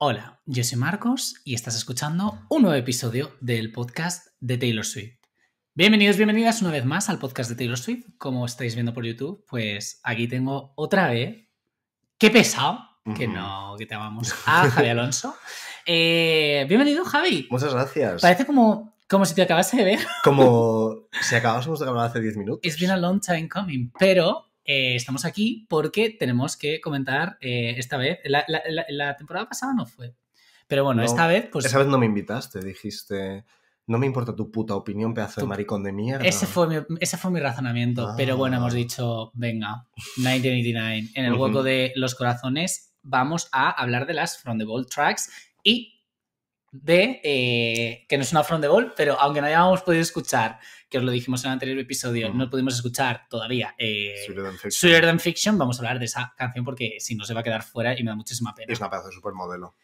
Hola, yo soy Marcos y estás escuchando un nuevo episodio del podcast de Taylor Swift. Bienvenidos, bienvenidas una vez más al podcast de Taylor Swift. Como estáis viendo por YouTube, pues aquí tengo otra vez. ¡Qué pesado! Que no, que te amamos. A Javi Alonso. Eh, bienvenido, Javi. Muchas gracias. Parece como, como si te acabase de ver. Como si acabásemos de hablar hace 10 minutos. It's been a long time coming, pero eh, estamos aquí porque tenemos que comentar eh, esta vez. La, temporada pasada no fue. Pero bueno, esta vez, pues. Esa vez no me invitaste, dijiste. No me importa tu puta opinión, pedazo de maricón de mierda. Ese fue mi, ese fue mi razonamiento. Pero bueno, hemos ah. dicho, venga, 1989. En el hueco de los corazones, vamos a hablar de las From the Ball Tracks. Y de eh, que no es una front de ball, pero aunque no hayamos podido escuchar, que os lo dijimos en el anterior episodio, no pudimos escuchar todavía eh, Than Fiction. Vamos a hablar de esa canción porque si no se va a quedar fuera y me da muchísima pena. Es una pedazo de supermodelo.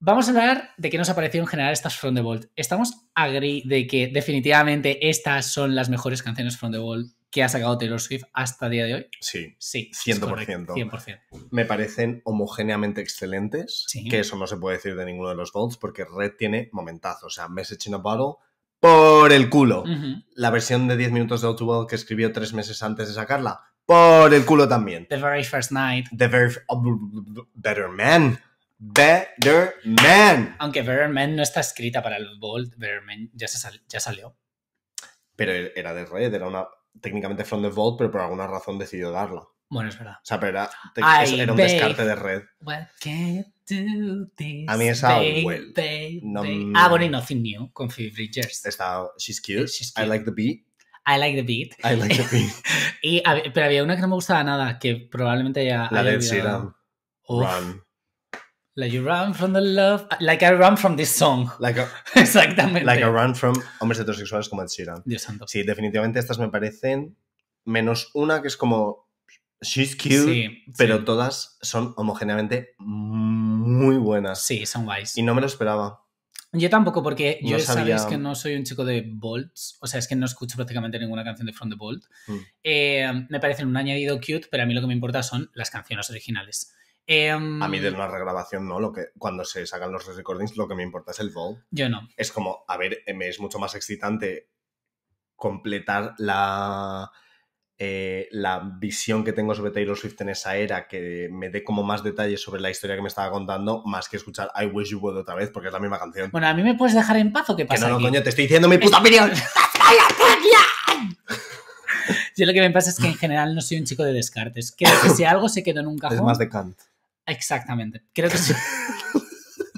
Vamos a hablar de qué nos ha parecido en general estas front de Vault. Estamos agri de que definitivamente estas son las mejores canciones front de Vault que ha sacado Taylor Swift hasta el día de hoy? Sí. Sí. 100%. 100%. Me parecen homogéneamente excelentes, sí. que eso no se puede decir de ninguno de los Volts, porque Red tiene momentazos. O sea, Message in a Bottle por el culo. La versión de 10 minutos de World que escribió tres meses antes de sacarla, por el culo también. The Very First Night. The Very... Oh, Better Man. Better Man. Aunque Better Man no está escrita para el Vault, Better Man ya, se ya salió. Pero e-, era de Red, era una técnicamente From the Vault, pero por alguna razón decidió darlo Bueno, es verdad. O sea, pero era, era un descarte de red. a mí esa babe, no Ah, bueno, y Nothing New con Phoebe Bridgers. Está, she's eh, cute. she's cute. I like the beat. I like the beat. I like the beat. y, pero había una que no me gustaba nada, que probablemente ya. La de Siram. Run. Like you run from the love, like I run from this song. Exactamente. Like I run from hombres heterosexuales como Ed Sheeran. Sí, definitivamente estas me parecen, menos una que es como She's cute, pero todas son homogéneamente muy buenas. Sí, son guays. Y no me lo esperaba. Yo tampoco, porque yo sabéis que no soy un chico de Bolts, o sea, es que no escucho prácticamente ninguna canción de From the Bolt. Mm. Eh, me parecen un añadido cute, pero a mí lo que me importa son las canciones originales a mí de em, una regrabación no, lo que cuando se sacan los recordings lo que me importa es el Vol. Yo no. Es como, a ver, me em, es mucho más excitante completar la, eh, la visión que tengo sobre Taylor Swift en esa era, que me dé como más detalles sobre la historia que me estaba contando, más que escuchar I Wish You Would otra vez, porque es la misma canción. Bueno, a mí me puedes dejar en paz o qué pasa. Que no, no, te estoy diciendo mi puta opinión. Yo lo que me pasa es que en general no soy un chico de descartes. Creo que si algo se quedó en un cajón. Es más de Kant. Exactamente. Creo que soy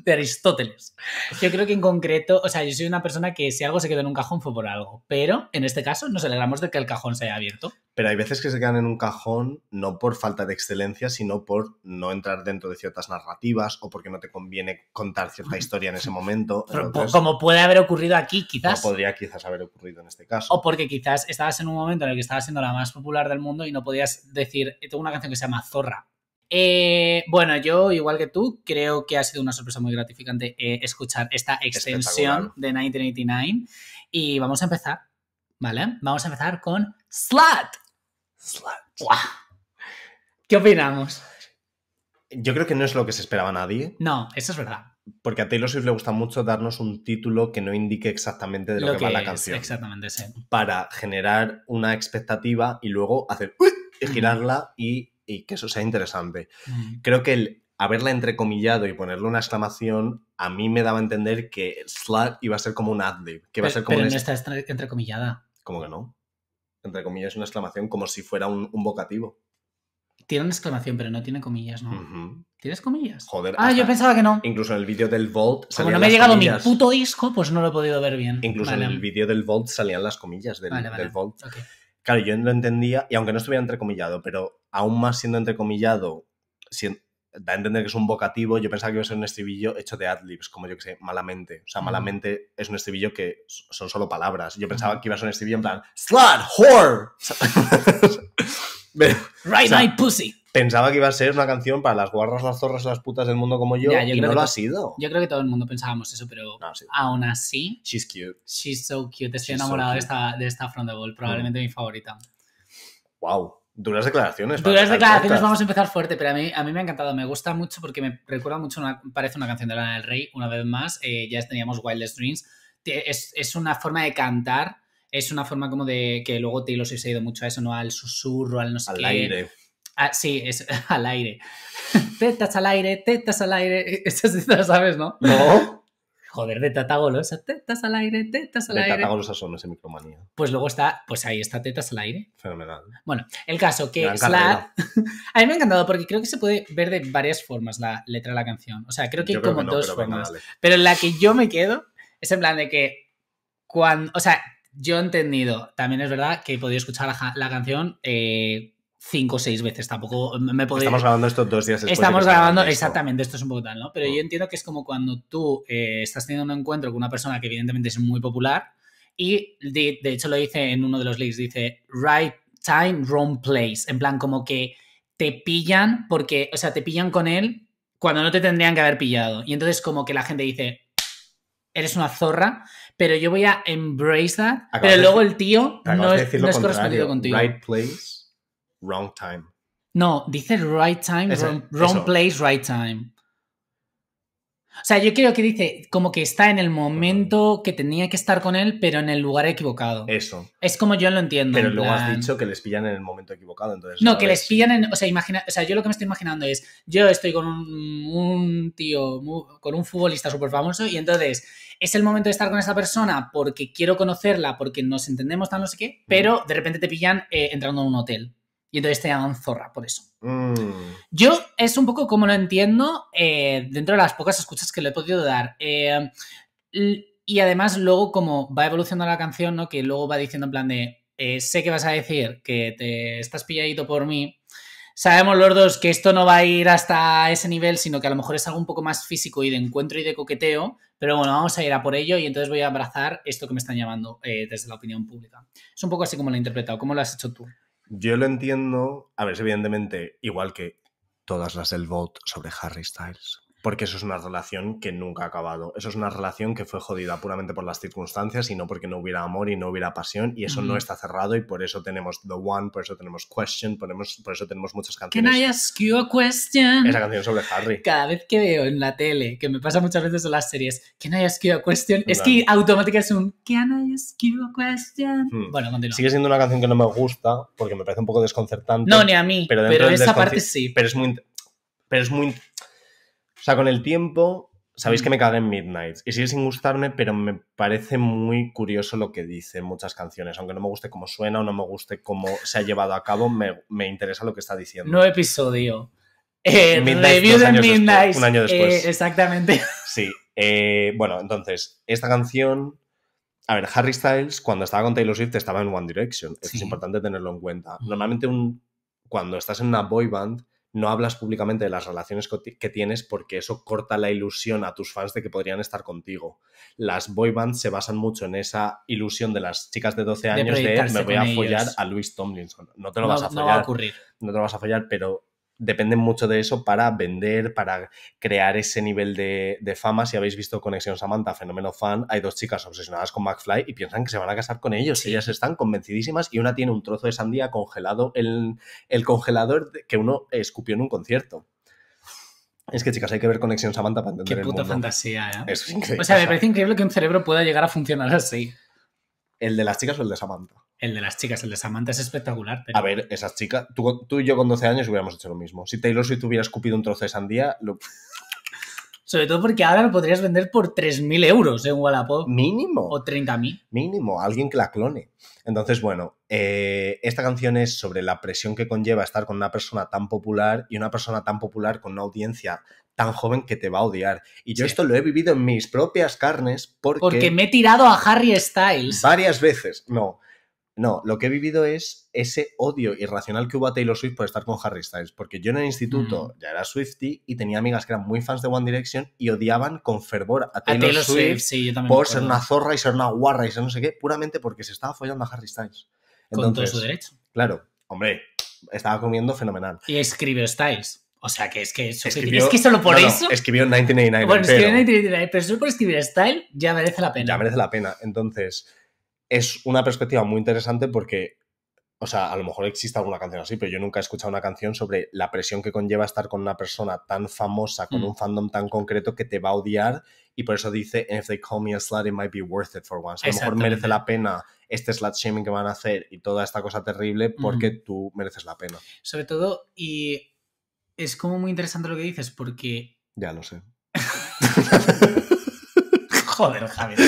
de Aristóteles. Yo creo que en concreto, o sea, yo soy una persona que si algo se quedó en un cajón fue por algo, pero en este caso nos alegramos de que el cajón se haya abierto. Pero hay veces que se quedan en un cajón no por falta de excelencia, sino por no entrar dentro de ciertas narrativas o porque no te conviene contar cierta historia en ese momento. como puede haber ocurrido aquí, quizás. O podría quizás haber ocurrido en este caso. O porque quizás estabas en un momento en el que estabas siendo la más popular del mundo y no podías decir, eh, tengo una canción que se llama Zorra, eh, bueno, yo, igual que tú, creo que ha sido una sorpresa muy gratificante eh, escuchar esta extensión de 1989. Y vamos a empezar, ¿vale? Vamos a empezar con Slut. Slut. ¿Qué opinamos? Yo creo que no es lo que se esperaba nadie. No, eso es verdad. Porque a Taylor Swift le gusta mucho darnos un título que no indique exactamente de lo, que, va la canción. Exactamente, Para generar una expectativa y luego hacer girarla y y que eso sea interesante. Creo que el haberla entrecomillado y ponerle una exclamación a mí me daba a entender que slut iba a ser como un adlib, que va a ser como pero no está entrecomillada. ¿Cómo que no? Entre comillas una exclamación como si fuera un, vocativo. Tiene una exclamación, pero no tiene comillas, ¿no? ¿Tienes comillas? Joder. Ah, yo pensaba que no. Incluso en el vídeo del Vault salían Como no me ha llegado mi puto disco, pues no lo he podido ver bien. Incluso en el vídeo del Vault salían las comillas del, Vault. Claro, yo lo entendía, y aunque no estuviera entrecomillado, pero aún más siendo entrecomillado, da a entender que es un vocativo, yo pensaba que iba a ser un estribillo hecho de adlibs, como yo que sé, malamente. O sea, mm. malamente es un estribillo que son solo palabras. Yo pensaba mm. que iba a ser un estribillo en plan, slut, whore. my pussy. Pensaba que iba a ser una canción para las guarras, las zorras, las putas del mundo como yo, y no lo ha sido. Yo creo que todo el mundo pensábamos eso, pero aún así... She's cute. She's so cute. Estoy enamorada de, esta, de esta From the probablemente mm. mi favorita. Wow. Duras declaraciones. Duras declaraciones, vamos a empezar fuerte, pero a mí, a mí me ha encantado, me gusta mucho porque me recuerda mucho, una, parece una canción de Lana del Rey, una vez más, eh, ya teníamos Wildest Dreams, es, es, una forma de cantar, es una forma como de que luego te lo he seguido mucho a eso, ¿no? Al susurro, al no sé al aire. Ah, sí, es al aire. tetas al aire, tetas al aire, estas las ¿sabes, no? No. Joder, de tata tetas al aire, tetas al aire. De tata son ese micromanía. Pues luego está, pues ahí está tetas al aire. Fenomenal. Bueno, el caso que a mí me ha encantado porque creo que se puede ver de varias formas la letra de la canción. O sea, creo que hay como dos pero formas. pero la que yo me quedo es en plan de que cuando, o sea, yo he entendido, también es verdad que he podido escuchar la, canción eh, cinco o seis veces. Tampoco me podría. Estamos grabando esto dos días después. Estamos grabando, exactamente, esto es un poco tal, ¿no? Pero yo mm. entiendo que es como cuando tú eh, estás teniendo un encuentro con una persona que evidentemente es muy popular y de, hecho lo dice en uno de los leaks, dice right time, wrong place. En plan, como que te pillan porque, o sea, te pillan con él cuando no te tendrían que haber pillado. Y entonces como que la gente dice, eres una zorra, pero yo voy a embrace that, pero luego el tío no es, no es correspondido contigo. Right place wrong time. No, dice right time, wrong, place, right time. O sea, yo creo que dice como que está en el momento que tenía que estar con él, pero en el lugar equivocado. Eso. Es como yo lo entiendo. Pero luego has dicho que les pillan en el momento equivocado, entonces. No, que les pillan en. O sea, imagina, o sea, yo lo que me estoy imaginando es: yo estoy con un, tío, con un futbolista súper famoso, y entonces es el momento de estar con esa persona porque quiero conocerla, porque nos entendemos, tal, no sé qué, mm. pero de repente te pillan eh, entrando a un hotel. Y entonces te llaman zorra por eso. Mm. Yo es un poco como lo entiendo eh, dentro de las pocas escuchas que le he podido dar. Eh, y además luego como va evolucionando la canción, ¿no? Que luego va diciendo en plan de, eh, sé que vas a decir que te estás pilladito por mí. Sabemos los dos que esto no va a ir hasta ese nivel, sino que a lo mejor es algo un poco más físico y de encuentro y de coqueteo, pero bueno, vamos a ir a por ello y entonces voy a abrazar esto que me están llamando desde la opinión pública. Es un poco así como lo he interpretado, ¿cómo lo has hecho tú? Yo lo entiendo, a ver, evidentemente, igual que todas las del vote sobre Harry Styles porque eso es una relación que nunca ha acabado. Eso es una relación que fue jodida puramente por las circunstancias y no porque no hubiera amor y no hubiera pasión y eso no está cerrado y por eso tenemos The One, por eso tenemos Question, por, eso tenemos muchas canciones. Can I ask you a question? Esa canción sobre Harry. Cada vez que veo en la tele, que me pasa muchas veces en las series, Can I ask you a question? Es que automáticamente es un Can I ask you a question? Hmm. Bueno, continúa. Sigue siendo una canción que no me gusta porque me parece un poco desconcertante. No, ni a mí, pero, pero esa parte sí. Pero es muy pero es muy o sea, con el tiempo, sabéis que me cagué en Midnight y sigue sin gustarme, pero me parece muy curioso lo que dicen muchas canciones. Aunque no me guste cómo suena o no me guste cómo se ha llevado a cabo, me, interesa lo que está diciendo. Nuevo episodio. Eh, Midnight, review de Midnight. un año después. Eh, exactamente. Sí. Eh, bueno, entonces, esta canción. A ver, Harry Styles, cuando estaba con Taylor Swift, estaba en One Direction. Es importante tenerlo en cuenta. Normalmente, un, cuando estás en una boy band, no hablas públicamente de las relaciones que tienes porque eso corta la ilusión a tus fans de que podrían estar contigo. Las boy bands se basan mucho en esa ilusión de las chicas de 12 años de, me voy a follar a Luis Tomlinson. No te lo vas a follar. ocurrir. No te lo vas a follar, pero dependen mucho de eso para vender, para crear ese nivel de, fama. Si habéis visto Conexión Samantha, Fenómeno Fan, hay dos chicas obsesionadas con McFly y piensan que se van a casar con ellos. Ellas están convencidísimas y una tiene un trozo de sandía congelado en el congelador que uno escupió en un concierto. Es que, chicas, hay que ver Conexión Samantha para entender Qué puta fantasía, ¿eh? O sea, me parece increíble que un cerebro pueda llegar a funcionar así. ¿El de las chicas o el de Samantha? El de las chicas, el de Samantha es espectacular. A ver, esas chicas, tú, tú, y yo con 12 años hubiéramos hecho lo mismo. Si Taylor Swift hubiera escupido un trozo de sandía, lo... Sobre todo porque ahora lo podrías vender por 3.000 euros en Wallapop. Mínimo. O 30.000. Mínimo, alguien que la clone. Entonces, bueno, eh, esta canción es sobre la presión que conlleva estar con una persona tan popular y una persona tan popular con una audiencia tan joven que te va a odiar. Y yo esto lo he vivido en mis propias carnes porque... Porque me he tirado a Harry Styles. Varias veces, no. No, lo que he vivido es ese odio irracional que hubo a Taylor Swift por estar con Harry Styles, porque yo en el instituto mm. ya era Swifty y tenía amigas que eran muy fans de One Direction y odiaban con fervor a Taylor, Taylor Swift, por ser una zorra y ser una guarra y ser no sé qué, puramente porque se estaba follando a Harry Styles. con todo su derecho. Claro, hombre, estaba comiendo fenomenal. Y escribió Styles. O sea, que es que, eso escribió, es que solo por eso. Escribió 1999. Bueno, escribió 1999, pero solo por escribir Style ya merece la pena. Ya merece la pena. Entonces, es una perspectiva muy interesante porque, o sea, a lo mejor existe alguna canción así, pero yo nunca he escuchado una canción sobre la presión que conlleva estar con una persona tan famosa, con mm. un fandom tan concreto que te va a odiar y por eso dice, if they call me a slut, it might be worth it for once. A lo mejor merece la pena este slut shaming que van a hacer y toda esta cosa terrible porque mm. tú mereces la pena. Sobre todo, y es como muy interesante lo que dices porque... Ya lo sé. Joder, Javier.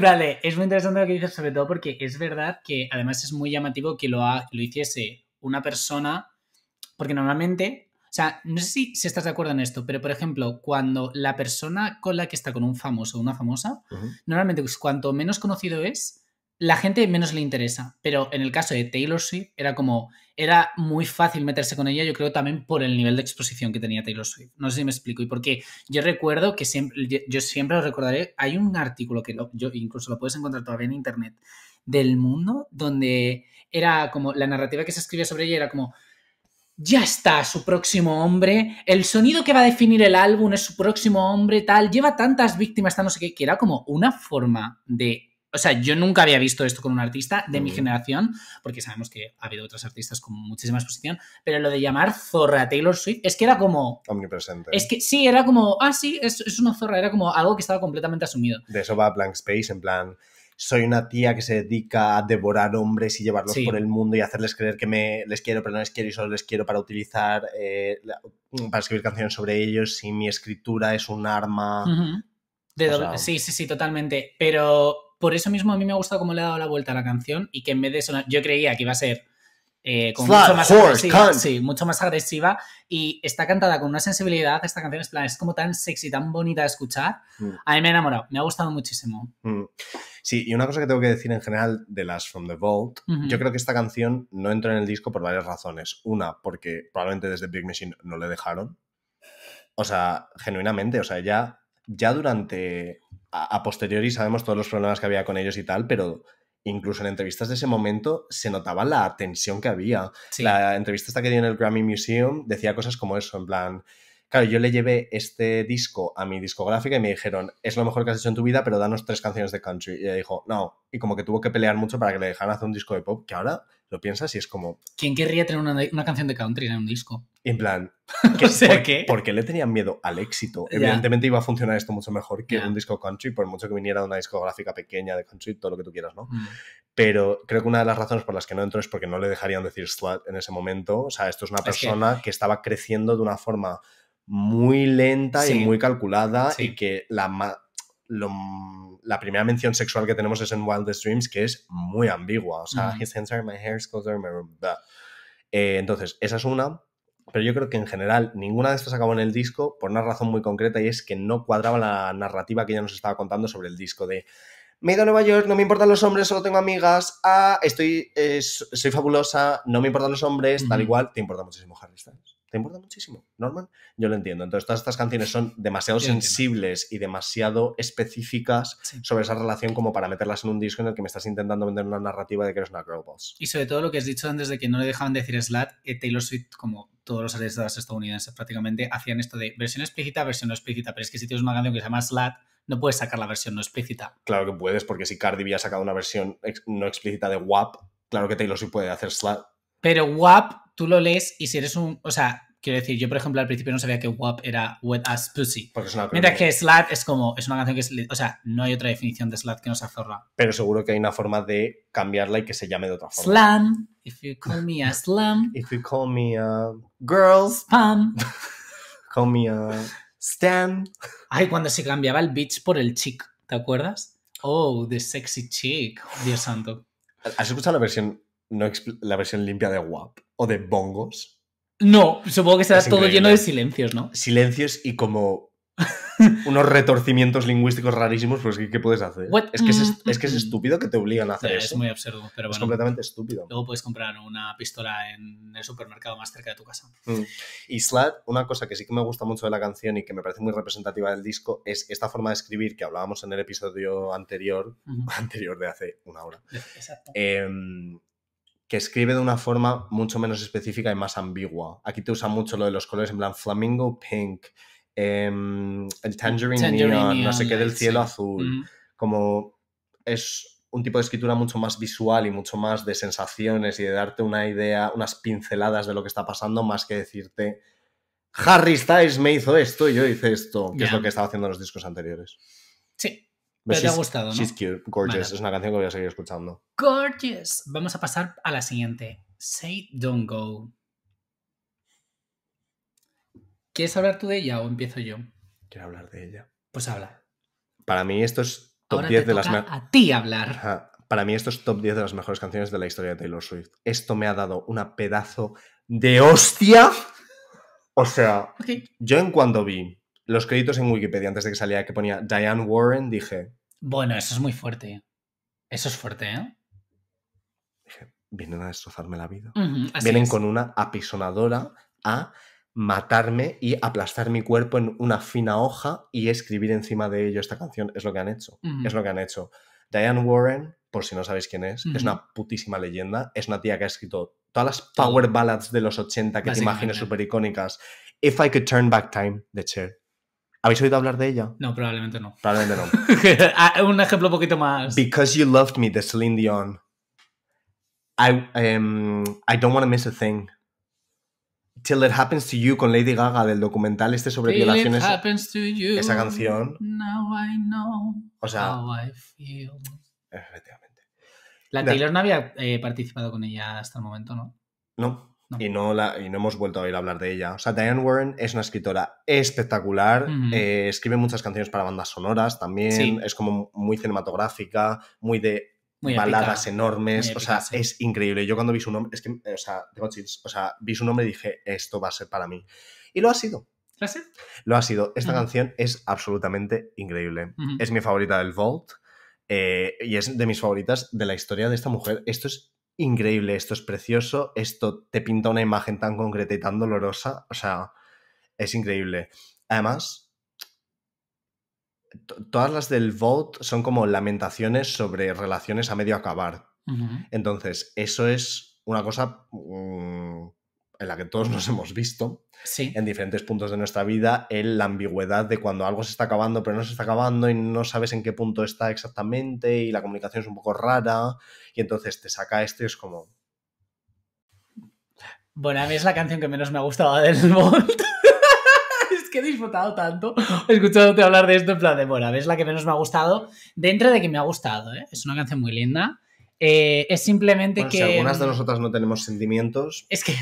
vale, es muy interesante lo que dices, sobre todo porque es verdad que además es muy llamativo que lo, lo hiciese una persona, porque normalmente, o sea, no sé si, estás de acuerdo en esto, pero por ejemplo, cuando la persona con la que está con un famoso o una famosa, normalmente pues, cuanto menos conocido es, la gente menos le interesa, pero en el caso de Taylor Swift era como, era muy fácil meterse con ella, yo creo también por el nivel de exposición que tenía Taylor Swift. No sé si me explico, y porque yo recuerdo que siempre, yo siempre lo recordaré, hay un artículo que yo incluso lo puedes encontrar todavía en internet del mundo, donde era como, la narrativa que se escribía sobre ella era como, ya está su próximo hombre, el sonido que va a definir el álbum es su próximo hombre, tal, lleva tantas víctimas, tal, no sé qué, que era como una forma de o sea, yo nunca había visto esto con un artista de mi generación, porque sabemos que ha habido otros artistas con muchísima exposición, pero lo de llamar zorra Taylor Swift es que era como... Omnipresente. Es que sí, era como, ah, sí, es, una zorra, era como algo que estaba completamente asumido. De eso va Blank Space, en plan, soy una tía que se dedica a devorar hombres y llevarlos por el mundo y hacerles creer que me les quiero, pero no les quiero y solo les quiero para utilizar, eh, para escribir canciones sobre ellos y mi escritura es un arma. sí, sí, sí, totalmente. Pero por eso mismo a mí me ha gustado cómo le ha dado la vuelta a la canción y que en vez de sonar, yo creía que iba a ser eh, mucho más agresiva, sí, mucho más agresiva y está cantada con una sensibilidad, esta canción es, es como tan sexy, tan bonita de escuchar, mm. a mí me ha enamorado, me ha gustado muchísimo. Mm. Sí, y una cosa que tengo que decir en general de las From the Vault, yo creo que esta canción no entró en el disco por varias razones. Una, porque probablemente desde Big Machine no le dejaron. O sea, genuinamente, o sea, ya, ya durante a, posteriori sabemos todos los problemas que había con ellos y tal, pero incluso en entrevistas de ese momento se notaba la tensión que había. La entrevista que dio en el Grammy Museum decía cosas como eso, en plan, Claro, yo le llevé este disco a mi discográfica y me dijeron, es lo mejor que has hecho en tu vida, pero danos tres canciones de country. Y ella dijo, no. Y como que tuvo que pelear mucho para que le dejaran hacer un disco de pop, que ahora lo piensas y es como... ¿Quién querría tener una, canción de country en un disco? En plan, ¿qué, ¿qué? Porque le tenían miedo al éxito? Evidentemente iba a funcionar esto mucho mejor que un disco country, por mucho que viniera de una discográfica pequeña de country, todo lo que tú quieras, ¿no? Mm. Pero creo que una de las razones por las que no entró es porque no le dejarían decir SWAT en ese momento. O sea, esto es una persona que estaba creciendo de una forma muy lenta y muy calculada y que la, la primera mención sexual que tenemos es en Wildest Dreams, que es muy ambigua. O sea, my eh, entonces, esa es una. Pero yo creo que en general ninguna de estas acabó en el disco por una razón muy concreta y es que no cuadraba la narrativa que ella nos estaba contando sobre el disco de me he ido a Nueva York, no me importan los hombres, solo tengo amigas, ah, estoy, eh, soy fabulosa, no me importan los hombres, tal igual, te importa muchísimo Harry te importa muchísimo, Norman. Yo lo entiendo. Entonces, todas estas canciones son demasiado sensibles y demasiado específicas sobre esa relación como para meterlas en un disco en el que me estás intentando vender una narrativa de que eres una boss. Y sobre todo lo que has dicho antes de que no le dejaban decir slat, Taylor Swift, como todos los artistas estadounidenses prácticamente, hacían esto de versión explícita, versión no explícita. Pero es que si tienes una canción que se llama slat, no puedes sacar la versión no explícita. Claro que puedes, porque si Cardi B sacado una versión no explícita de WAP, claro que Taylor Swift puede hacer slat pero WAP, tú lo lees y si eres un. O sea, quiero decir, yo por ejemplo al principio no sabía que WAP era Wet As Pussy. Mientras que Slat es como. Es una canción que es. O sea, no hay otra definición de Slat que nos aforra. Pero seguro que hay una forma de cambiarla y que se llame de otra forma. Slam. If you call me a slam. If you call me a. Girls. Pam. call me a. Stan. Ay, cuando se cambiaba el bitch por el chick, ¿te acuerdas? Oh, the sexy chick. Dios santo. ¿Has escuchado la versión no la versión limpia de WAP o de bongos. No, supongo que será todo lleno de silencios, ¿no? Silencios y como unos retorcimientos lingüísticos rarísimos, pues ¿qué, puedes hacer? Es que es, que es, mm. estúpido que te obligan a hacer eso. Es muy absurdo, pero bueno. Es completamente estúpido. Luego puedes comprar una pistola en el supermercado más cerca de tu casa. Mm. Y Slat, una cosa que sí que me gusta mucho de la canción y que me parece muy representativa del disco es esta forma de escribir que hablábamos en el episodio anterior, anterior de hace una hora. Exacto. Em, que escribe de una forma mucho menos específica y más ambigua. Aquí te usa mucho lo de los colores en plan flamingo pink, em, el tangerine, neon, no sé qué del cielo azul. Como es un tipo de escritura mucho más visual y mucho más de sensaciones y de darte una idea, unas pinceladas de lo que está pasando, más que decirte Harry Styles me hizo esto y yo hice esto, que es lo que estaba haciendo en los discos anteriores. Sí, me ha gustado, ¿no? She's cute, gorgeous. Es una canción que voy a seguir escuchando. Gorgeous. Vamos a pasar a la siguiente. Say Don't Go. ¿Quieres hablar tú de ella o empiezo yo? Quiero hablar de ella. Pues habla. Para mí esto es top Ahora 10 de las a ti hablar. Para mí esto es top 10 de las mejores canciones de la historia de Taylor Swift. Esto me ha dado una pedazo de hostia. O sea, yo en cuando vi los créditos en Wikipedia antes de que salía que ponía Diane Warren, dije, bueno, eso es muy fuerte. Eso es fuerte, ¿eh? Vienen a destrozarme la vida. Vienen con una apisonadora a matarme y aplastar mi cuerpo en una fina hoja y escribir encima de ello esta canción. Es lo que han hecho. Es lo que han hecho. Diane Warren, por si no sabéis quién es, es una putísima leyenda. Es una tía que ha escrito todas las power ballads de los 80 que te imaginas súper icónicas. If I Could Turn Back Time, the Cher. ¿Habéis oído hablar de ella? No, probablemente no. Probablemente no. Ah, un ejemplo un poquito más. Because You Loved Me de Celine Dion. I, em, I don't want to miss a thing. Till It Happens to You con Lady Gaga del documental este sobre violaciones. happens to you, esa canción. Now I know how I feel. Efectivamente. La Taylor no, había eh, participado con ella hasta el momento, ¿no? No. Y, no la, y no hemos vuelto a oír hablar de ella. O sea, Diane Warren es una escritora espectacular, eh, escribe muchas canciones para bandas sonoras también, es como muy cinematográfica, muy de baladas enormes, o sea, es increíble. Yo cuando vi su nombre, es que, o sea, o sea, vi su nombre y dije, esto va a ser para mí. Y lo ha sido. ¿Lo ha ¿Ah, sido? Lo ha sido. Esta canción es absolutamente increíble. Es mi favorita del Vault. Eh, y es de mis favoritas de la historia de esta mujer. Esto es increíble, esto es precioso, esto te pinta una imagen tan concreta y tan dolorosa, o sea, es increíble. Además, todas las del Vote son como lamentaciones sobre relaciones a medio acabar. Entonces, eso es una cosa mm, en la que todos nos hemos visto en diferentes puntos de nuestra vida, en la ambigüedad de cuando algo se está acabando pero no se está acabando y no sabes en qué punto está exactamente y la comunicación es un poco rara y entonces te saca esto y es como... Bueno, a mí es la canción que menos me ha gustado del Bolt. es que he disfrutado tanto escuchándote hablar de esto en plan de, bueno, a es la que menos me ha gustado dentro de que me ha gustado, ¿eh? es una canción muy linda. Eh, es simplemente que... Si algunas de nosotras no tenemos sentimientos... Es que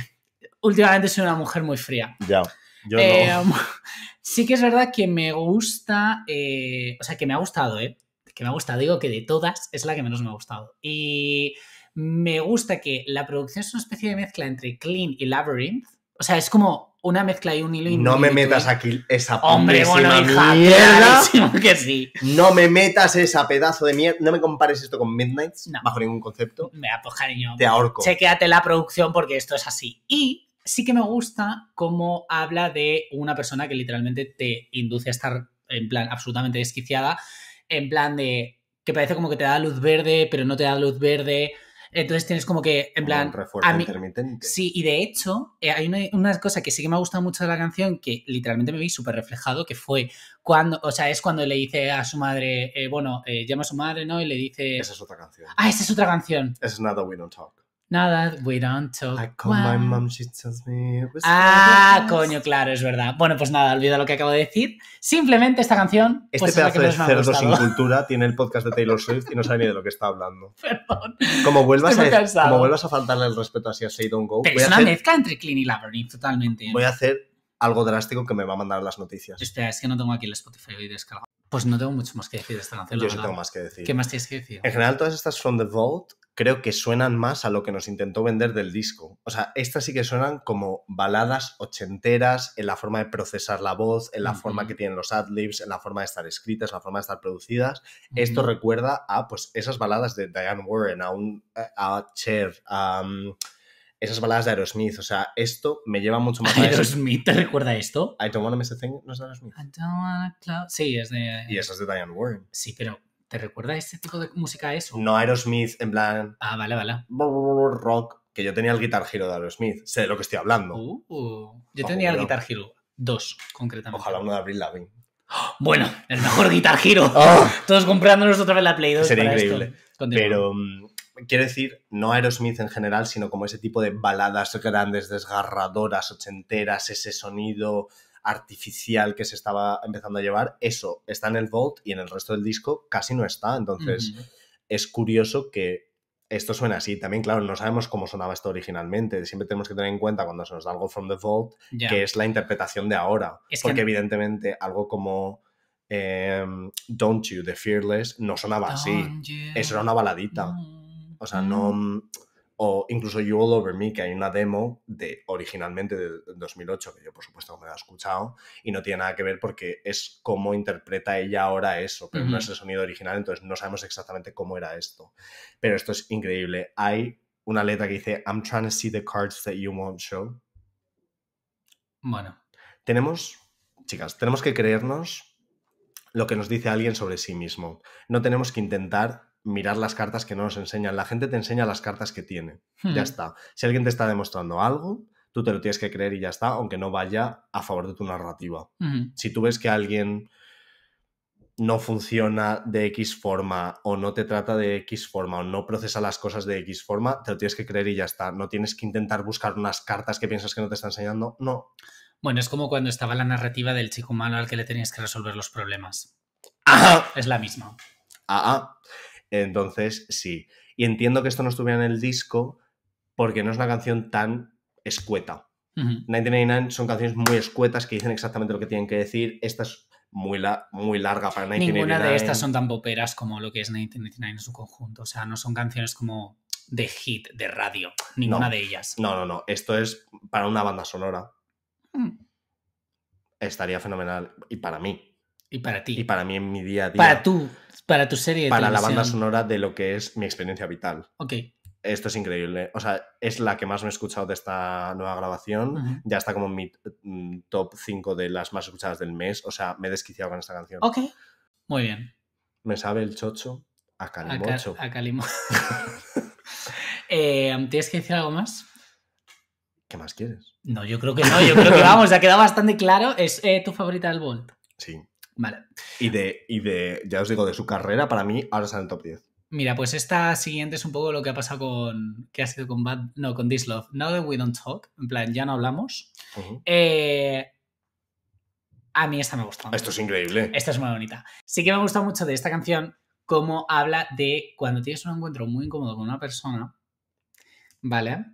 últimamente soy una mujer muy fría. Ya. Yo eh, no. Sí que es verdad que me gusta, eh, o sea, que me ha gustado, ¿eh? Que me ha gustado, digo que de todas es la que menos me ha gustado. Y me gusta que la producción es una especie de mezcla entre Clean y Labyrinth. O sea, es como una mezcla y un hilo. No me metas aquí esa Hombre, hija, mierda. No me metas esa pedazo de mierda. No me compares esto con Midnight. bajo ningún concepto. Me pues, cariño. Te ahorco. Chequéate la producción porque esto es así. Y sí que me gusta cómo habla de una persona que literalmente te induce a estar en plan absolutamente desquiciada, en plan de que parece como que te da luz verde, pero no te da luz verde. Entonces tienes como que, en plan. refuerzo intermitente. Sí, y de hecho, eh, hay una, cosa que sí que me ha gustado mucho de la canción, que literalmente me vi súper reflejado, que fue cuando, o sea, es cuando le dice a su madre, eh, bueno, eh, llama a su madre, ¿no? Y le dice. Esa es otra canción. Ah, esa es otra canción. Es Another We Don't Talk. Nada, we don't talk. I call my mom, she tells me pues ah, coño, claro, es verdad. Bueno, pues nada, olvida lo que acabo de decir. Simplemente esta canción. Pues, este pedazo de cerdo sin cultura tiene el podcast de Taylor Swift y no sabe ni de lo que está hablando. Perdón. Como vuelvas, a, como vuelvas a faltarle el respeto así a Say Don't Go. es una mezcla entre Clean y Labyrinth, totalmente. Voy a hacer algo drástico que me va a mandar las noticias. Espera, es que no tengo aquí el Spotify hoy descargado. Pues no tengo mucho más que decir de esta canción. Yo sí tengo más que decir. ¿Qué más tienes que decir? En general, todas estas From the Vault creo que suenan más a lo que nos intentó vender del disco. O sea, estas sí que suenan como baladas ochenteras en la forma de procesar la voz, en la forma que tienen los adlibs, en la forma de estar escritas, en la forma de estar producidas. Esto recuerda a pues esas baladas de Diane Warren, a un Cher, a mm, esas baladas de Aerosmith. O sea, esto me lleva mucho más a Aerosmith, ¿te recuerda esto? I don't miss a thing, no es de Aerosmith. I don't Sí, es de. Y esas de Diane Warren. Sí, pero ¿Te recuerda ese tipo de música a eso? No, Aerosmith, en plan. Ah, vale, vale. Rock, que yo tenía el Guitar Hero de Aerosmith. Sé de lo que estoy hablando. Uh, yo tenía el Guitar Hero 2, concretamente. Ojalá uno de Abril Lavigne. Bueno, el mejor Guitar Hero. Ah. Todos comprándonos otra vez la Play 2. Sería increíble. Pero mm, quiero decir, no Aerosmith en general, sino como ese tipo de baladas grandes, desgarradoras, ochenteras, ese sonido artificial que se estaba empezando a llevar, eso está en el Vault y en el resto del disco casi no está. Entonces, es curioso que esto suena así. También, claro, no sabemos cómo sonaba esto originalmente. Siempre tenemos que tener en cuenta cuando se nos da algo from the Vault que es la interpretación de ahora. porque, evidentemente, algo como. Em, Don't You The Fearless no sonaba así. Eso era una baladita. O sea, no mm o incluso You All Over Me, que hay una demo de originalmente de 2008, que yo por supuesto no me la he escuchado, y no tiene nada que ver porque es cómo interpreta ella ahora eso, pero no es el sonido original, entonces no sabemos exactamente cómo era esto. Pero esto es increíble. Hay una letra que dice, I'm trying to see the cards that you won't show. Bueno. Tenemos, chicas, tenemos que creernos lo que nos dice alguien sobre sí mismo. No tenemos que intentar mirar las cartas que no nos enseñan. La gente te enseña las cartas que tiene. Ya hmm. está. Si alguien te está demostrando algo, tú te lo tienes que creer y ya está, aunque no vaya a favor de tu narrativa. Si tú ves que alguien no funciona de X forma o no te trata de X forma o no procesa las cosas de X forma, te lo tienes que creer y ya está. No tienes que intentar buscar unas cartas que piensas que no te está enseñando. No. Bueno, es como cuando estaba la narrativa del chico humano al que le tenías que resolver los problemas. Es la misma. Ah, ah. Entonces, sí. Y entiendo que esto no estuviera en el disco porque no es una canción tan escueta. 1999 son canciones muy escuetas que dicen exactamente lo que tienen que decir. Esta es muy, muy larga para Ninguna de estas son tan boperas como lo que es 1999 en su conjunto. O sea, no son canciones como de hit, de radio. Ninguna de ellas. No, no, no. Esto es para una banda sonora. Mm. Estaría fenomenal. Y para mí. Y para ti. Y para mí en mi día a día. Para tú, para tu serie. De para la banda sonora de lo que es mi experiencia vital. Ok. Esto es increíble. O sea, es la que más me he escuchado de esta nueva grabación. Ya está como en mi mm, top 5 de las más escuchadas del mes. O sea, me he desquiciado con esta canción. Ok. Muy bien. Me sabe el chocho a calimocho. A, eh, ¿Tienes que decir algo más? ¿Qué más quieres? No, yo creo que no. Yo creo que vamos, ya queda bastante claro. ¿Es eh, tu favorita del Bolt? Sí. Vale. Y de, de, ya os digo, de su carrera, para mí ahora está en top 10. Mira, pues esta siguiente es un poco lo que ha pasado con. que ha sido con Bad. No, con This Love. Now that we don't talk. En plan, ya no hablamos. Eh, a mí esta me ha gustado. Esto es increíble. Esta es muy bonita. Sí que me ha gustado mucho de esta canción como habla de cuando tienes un encuentro muy incómodo con una persona. ¿Vale?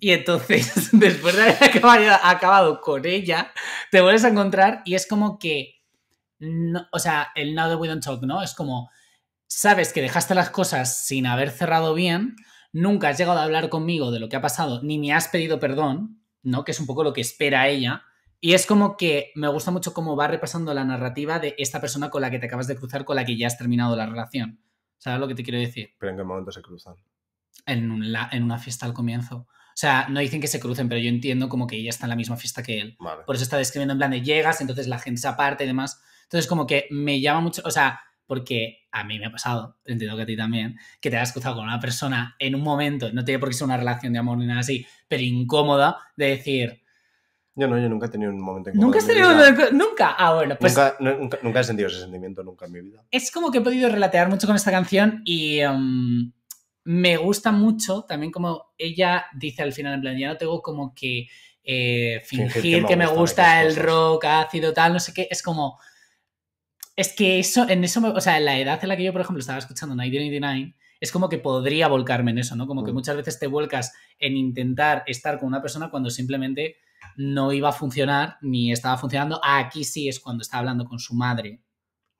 Y entonces, después de haber acabado, acabado con ella, te vuelves a encontrar y es como que no, o sea, el Now That We Don't Talk, ¿no? Es como, sabes que dejaste las cosas sin haber cerrado bien, nunca has llegado a hablar conmigo de lo que ha pasado, ni me has pedido perdón, ¿no? Que es un poco lo que espera ella. Y es como que me gusta mucho cómo va repasando la narrativa de esta persona con la que te acabas de cruzar, con la que ya has terminado la relación. ¿Sabes lo que te quiero decir? ¿Pero en qué momento se cruzan? En, en una fiesta al comienzo. O sea, no dicen que se crucen, pero yo entiendo como que ella está en la misma fiesta que él. Por eso está describiendo en plan de llegas, entonces la gente se aparta y demás. Entonces, como que me llama mucho, o sea, porque a mí me ha pasado, entiendo que a ti también, que te has cruzado con una persona en un momento, no tiene por qué ser una relación de amor ni nada así, pero incómoda, de decir. Yo no, yo nunca he tenido un momento incómodo. ¿Nunca has tenido ¿Nunca? Ah, bueno, pues. Nunca, he sentido ese sentimiento nunca en mi vida. Es como que he podido relatear mucho con esta canción y. Em, me gusta mucho también como ella dice al final, en plan, ya no tengo como que eh, fingir, que me gusta el rock ácido, tal, no sé qué, es como, es que eso, en eso, o sea, en la edad en la que yo, por ejemplo, estaba escuchando 99, es como que podría volcarme en eso, ¿no? Como que mm. muchas veces te vuelcas en intentar estar con una persona cuando simplemente no iba a funcionar ni estaba funcionando. aquí sí es cuando está hablando con su madre.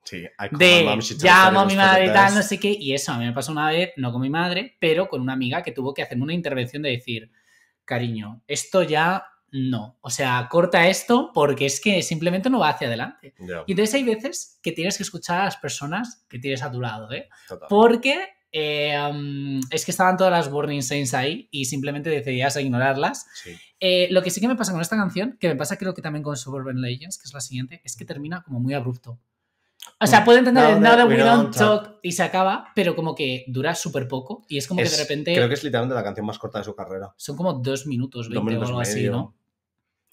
Sí, de llamo a mi madre y tal, no sé qué. Y eso a mí me pasó una vez, no con mi madre, pero con una amiga que tuvo que hacerme una intervención de decir, cariño, esto ya no. O sea, corta esto porque es que simplemente no va hacia adelante. Y entonces hay veces que tienes que escuchar a las personas que tienes a tu lado, ¿eh? Porque eh, es que estaban todas las Burning Saints ahí y simplemente decidías ignorarlas. Eh, lo que sí que me pasa con esta canción, que me pasa creo que también con Suburban Legends, que es la siguiente, es que termina como muy abrupto. O sea, mm. puede entender el Now talk, y se acaba, pero como que dura súper poco y es como que de repente. Creo que es literalmente la canción más corta de su carrera. Son como dos minutos, 20 o algo así, ¿no?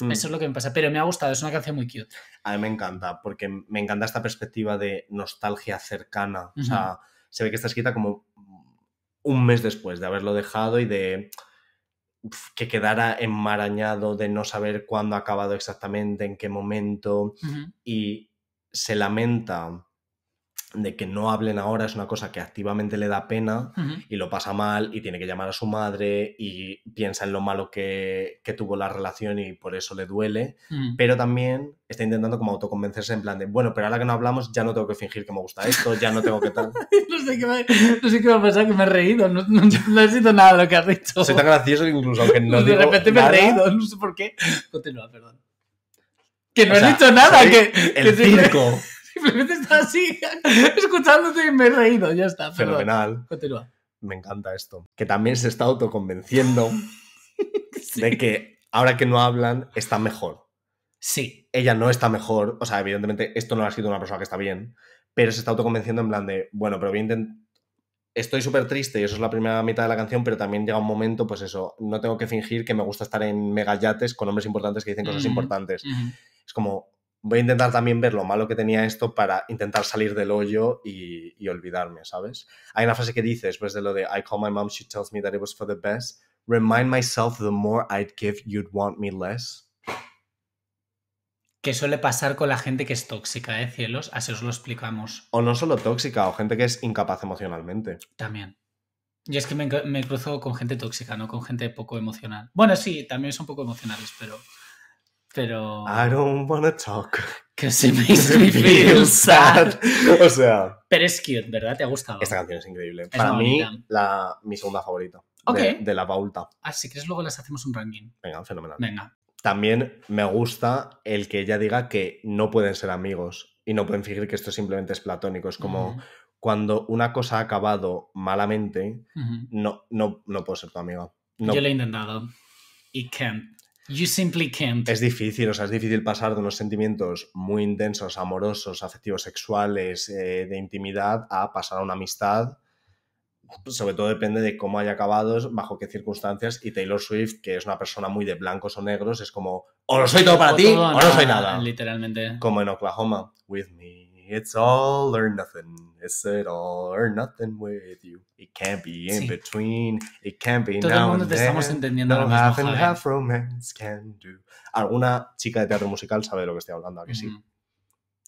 Mm. Eso es lo que me pasa, pero me ha gustado, es una canción muy cute. A mí me encanta, porque me encanta esta perspectiva de nostalgia cercana. O sea, se ve que está escrita como un mes después de haberlo dejado y de que quedara enmarañado, de no saber cuándo ha acabado exactamente, en qué momento. Y se lamenta de que no hablen ahora es una cosa que activamente le da pena y lo pasa mal y tiene que llamar a su madre y piensa en lo malo que, que tuvo la relación y por eso le duele, mm. pero también está intentando como autoconvencerse en plan de, bueno, pero ahora que no hablamos ya no tengo que fingir que me gusta esto, ya no tengo que tal. no, sé qué va no sé qué que me he reído, no, no, he nada de lo que has dicho. Soy tan gracioso que incluso aunque no De repente me he reído, no sé por qué. Continúa, perdón. Que no has he dicho nada, que... El que así, escuchándote y me he reído, ya está. Fenomenal. Continúa. Me encanta esto. Que también se está autoconvenciendo de que ahora que no hablan, está mejor. Sí. Ella no está mejor, o sea, evidentemente esto no ha sido una persona que está bien, pero se está autoconvenciendo en plan de, bueno, pero voy a intentar estoy súper triste y eso es la primera mitad de la canción, pero también llega un momento, pues eso, no tengo que fingir que me gusta estar en megayates con hombres importantes que dicen cosas importantes. Es como, voy a intentar también ver lo malo que tenía esto para intentar salir del hoyo y, olvidarme, ¿sabes? Hay una frase que dice después de lo de I call my mom, she tells me that it was for the best. Remind myself the more I'd give, you'd want me less. ¿Qué suele pasar con la gente que es tóxica, ¿eh, cielos? Así os lo explicamos. O no solo tóxica, o gente que es incapaz emocionalmente. También. Y es que me cruzo con gente tóxica, no con gente poco emocional. Bueno, sí, también son poco emocionales, pero pero... I don't wanna talk. Que se me feel sad. o sea... Pero es cute, ¿verdad? ¿Te ha gustado? Esta canción es increíble. Para mí, la, mi segunda favorita. De, la Paulta. Ah, si quieres luego las hacemos un ranking. Venga, fenomenal. Venga. También me gusta el que ella diga que no pueden ser amigos y no pueden fingir que esto simplemente es platónico. Es como... cuando una cosa ha acabado malamente, no, no, no puedo ser tu amiga. Yo lo he intentado. Y can't. Es difícil, o sea, es difícil pasar de unos sentimientos muy intensos, amorosos, afectivos, sexuales, eh, de intimidad, a pasar a una amistad. Sobre todo depende de cómo haya acabado, bajo qué circunstancias. Y Taylor Swift, que es una persona muy de blancos o negros, es como, o lo soy todo para ti, o no soy nada. Literalmente. Como en Oklahoma, with me. It's all or nothing. It's all or nothing with you. It can't be in between. It can't be Todo now el and then. no lo half and half romance can do. Alguna chica de teatro musical sabe de lo que estoy hablando, ¿a que sí? Mm.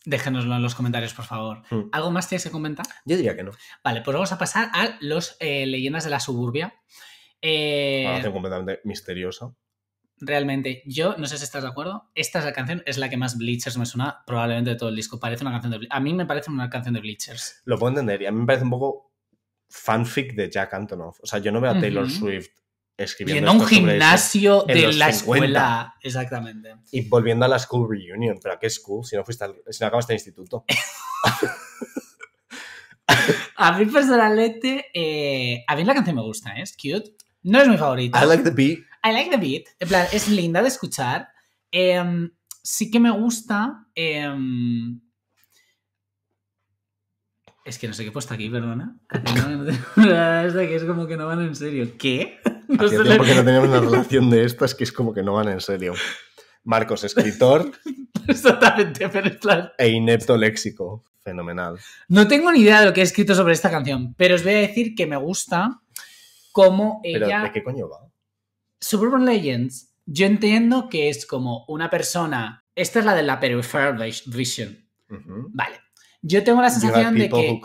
Déjenoslo en los comentarios, por favor. Mm. ¿Algo más tienes que comentar? Yo diría que no. Vale, pues vamos a pasar a los eh, leyendas de la suburbia. Eh, completamente misteriosa realmente, yo no sé si estás de acuerdo, esta es la canción, es la que más Bleachers me suena probablemente de todo el disco. Parece una canción de A mí me parece una canción de Bleachers. Lo puedo entender y a mí me parece un poco fanfic de Jack Antonoff. O sea, yo no veo a Taylor Swift escribiendo. Y en un gimnasio de la escuela. Exactamente. Y volviendo a la school reunion, pero qué school? Si no, fuiste si no acabaste el instituto. a mí personalmente, eh, a mí la canción me gusta, ¿eh? es cute. No es mi favorita. I like the beat. I like the beat. En plan, es linda de escuchar. Em, sí que me gusta. Em, es que no sé qué he puesto aquí, perdona. es, que es como que no van en serio. ¿Qué? No que no teníamos una relación de estas que es como que no van en serio. Marcos, escritor. Totalmente, pero E inepto léxico. Fenomenal. No tengo ni idea de lo que he escrito sobre esta canción, pero os voy a decir que me gusta cómo ella. ¿Pero de qué coño va? Suburban Legends, yo entiendo que es como una persona. Esta es la de la peripheral vision. Vale. Yo tengo la sensación de que.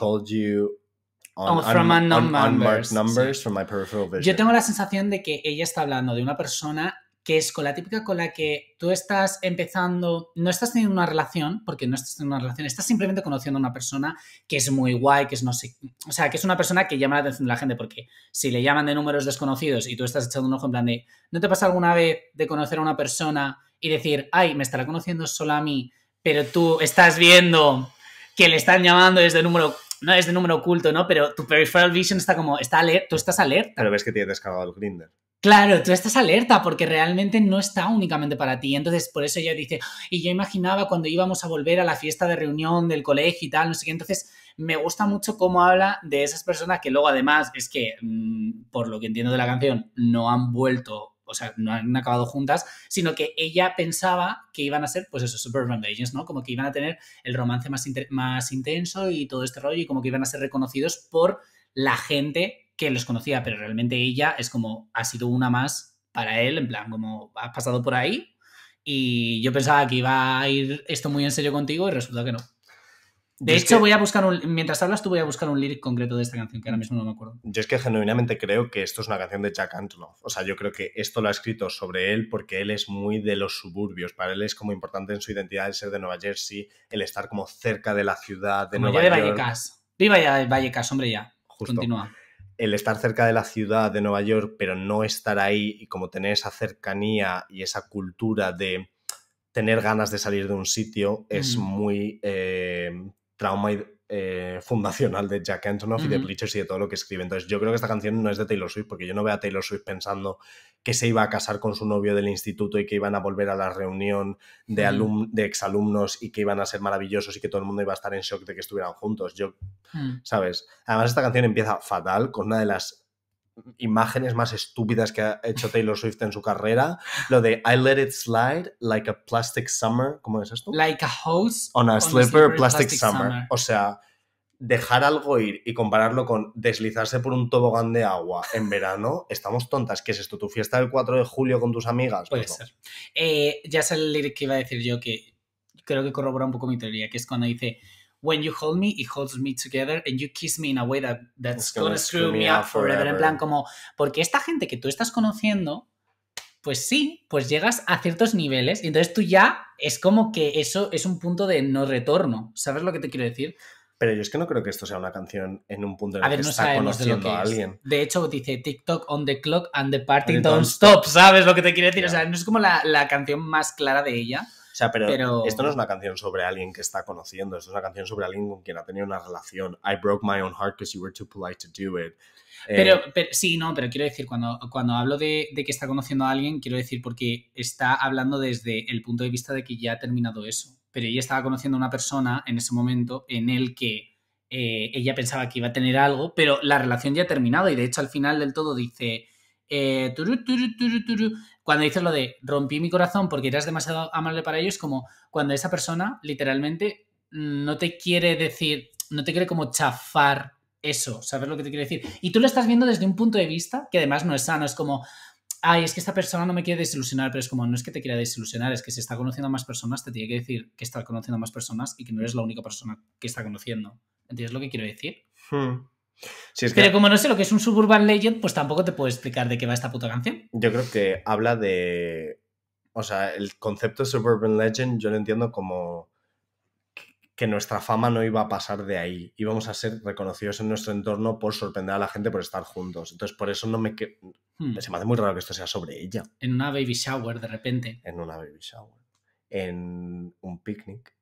Yo tengo la sensación de que ella está hablando de una persona que es con la típica con la que tú estás empezando, no estás teniendo una relación, porque no estás teniendo una relación, estás simplemente conociendo a una persona que es muy guay, que es no sé, o sea, que es una persona que llama la atención de la gente, porque si le llaman de números desconocidos y tú estás echando un ojo en plan de, ¿no te pasa alguna vez de conocer a una persona y decir, ay, me estará conociendo solo a mí, pero tú estás viendo que le están llamando desde número no es de número oculto, ¿no? Pero tu peripheral vision está como, está tú estás alerta. Pero ves que tienes descargado el grinder. Claro, tú estás alerta porque realmente no está únicamente para ti. Entonces, por eso ella dice, y yo imaginaba cuando íbamos a volver a la fiesta de reunión del colegio y tal, no sé qué. Entonces, me gusta mucho cómo habla de esas personas que luego además es que, mm, por lo que entiendo de la canción, no han vuelto, o sea, no han acabado juntas, sino que ella pensaba que iban a ser, pues esos super agents, ¿no? Como que iban a tener el romance más, más intenso y todo este rollo y como que iban a ser reconocidos por la gente que los conocía, pero realmente ella es como ha sido una más para él, en plan, como ha pasado por ahí y yo pensaba que iba a ir esto muy en serio contigo y resulta que no. De hecho, voy a buscar un. Mientras hablas, tú voy a buscar un lyric concreto de esta canción, que ahora mismo no me acuerdo. Yo es que genuinamente creo que esto es una canción de Jack Antonoff. O sea, yo creo que esto lo ha escrito sobre él porque él es muy de los suburbios. Para él es como importante en su identidad el ser de Nueva Jersey, el estar como cerca de la ciudad de como Nueva de Vallecas. Viva ya Vallecas, hombre, ya. Continúa el estar cerca de la ciudad de Nueva York, pero no estar ahí y como tener esa cercanía y esa cultura de tener ganas de salir de un sitio es muy eh, trauma, eh, fundacional de Jack Antonoff y de Bleachers y de todo lo que escribe. Entonces, yo creo que esta canción no es de Taylor Swift, porque yo no veo a Taylor Swift pensando que se iba a casar con su novio del instituto y que iban a volver a la reunión de, exalumnos y que iban a ser maravillosos y que todo el mundo iba a estar en shock de que estuvieran juntos. Yo, ¿sabes? Además, esta canción empieza fatal con una de las imágenes más estúpidas que ha hecho Taylor Swift en su carrera. Lo de I let it slide like a plastic summer. ¿Cómo es esto? Like a hose on a, slipper, plastic, summer. O sea, dejar algo ir y compararlo con deslizarse por un tobogán de agua en verano, estamos tontas. ¿Qué es esto? ¿Tu fiesta del 4 de julio con tus amigas? Puede pues ser. Eh, ya es el lyric que iba a decir yo que creo que corrobora un poco mi teoría, que es cuando dice When You Hold Me It Holds Me Together and You Kiss Me in a Way That, That's Gonna, screw, Me Up forever. En plan, como, porque esta gente que tú estás conociendo, pues sí, pues llegas a ciertos niveles y entonces tú ya es como que eso es un punto de no retorno. ¿Sabes lo que te quiero decir? Pero yo es que no creo que esto sea una canción en un punto en el está conociendo de a alguien. De hecho, dice TikTok on the clock and the party don't, stop. ¿Sabes lo que te quiero decir? O sea, no es como la, la canción más clara de ella. O sea, pero, esto no es una canción sobre alguien que está conociendo, esto es una canción sobre alguien con quien ha tenido una relación. I broke my own heart because you were too polite to do it. Eh, pero, sí, no, pero quiero decir, cuando, cuando hablo de, que está conociendo a alguien, quiero decir porque está hablando desde el punto de vista de que ya ha terminado eso. Pero ella estaba conociendo a una persona en ese momento en el que eh, ella pensaba que iba a tener algo, pero la relación ya ha terminado y de hecho al final del todo dice... Eh, cuando dices lo de rompí mi corazón porque eras demasiado amable para ellos, como cuando esa persona literalmente no te quiere decir, no te quiere como chafar eso, ¿sabes lo que te quiere decir? Y tú lo estás viendo desde un punto de vista que además no es sano, es como, ay, es que esta persona no me quiere desilusionar, pero es como, no es que te quiera desilusionar, es que si está conociendo a más personas, te tiene que decir que está conociendo a más personas y que no eres la única persona que está conociendo. ¿Entiendes lo que quiero decir? Hmm. Pero como no sé lo que es un Suburban Legend, pues tampoco te puedo explicar de qué va esta puta canción. Yo creo que habla de. O sea, el concepto de Suburban Legend yo lo entiendo como que nuestra fama no iba a pasar de ahí. Íbamos a ser reconocidos en nuestro entorno por sorprender a la gente por estar juntos. Entonces, por eso no me. Hmm. Se me hace muy raro que esto sea sobre ella. En una baby shower, de repente. En una baby shower. En un picnic.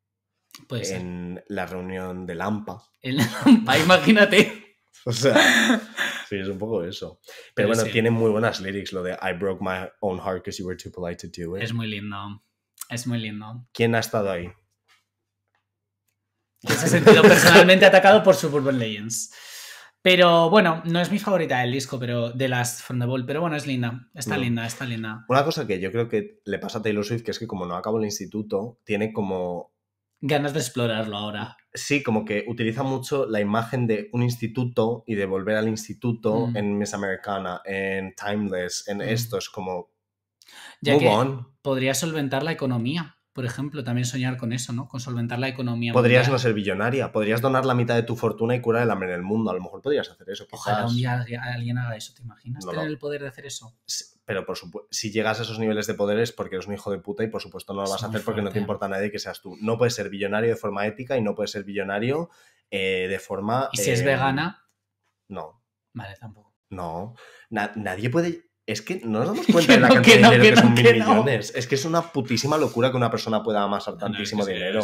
Puede en la reunión de Lampa. En Lampa, imagínate. O sea, sí, es un poco eso. Pero, bueno, tiene muy buenas lyrics, lo de I broke my own heart because you were too polite to do it. Es muy lindo. Es muy lindo. ¿Quién ha estado ahí? Que se sentido personalmente atacado por Suburban Legends. Pero bueno, no es mi favorita del disco, pero de las from the Ball, pero bueno, es linda, está mm. linda, está linda. Una cosa que yo creo que le pasa a Taylor Swift, que es que como no acabó el instituto, tiene como ganas de explorarlo ahora. Sí, como que utiliza mucho la imagen de un instituto y de volver al instituto mm. en Miss Americana, en Timeless, en mm. estos, como... Ya podría solventar la economía por ejemplo, también soñar con eso, ¿no? Con solventar la economía. Podrías no ser billonaria, podrías donar la mitad de tu fortuna y curar el hambre en el mundo. A lo mejor podrías hacer eso. Ojalá un día alguien haga eso, ¿te imaginas? Tener el poder de hacer eso. Pero por supuesto, si llegas a esos niveles de poder porque eres un hijo de puta y por supuesto no lo vas a hacer porque no te importa a nadie que seas tú. No puedes ser billonario de forma ética y no puedes ser billonario eh, de forma. ¿Y si es eh, vegana? No. Vale, tampoco. No. nadie puede es que no nos damos cuenta de la cantidad de que, son mil millones. Es que es una putísima locura que una persona pueda amasar tantísimo dinero.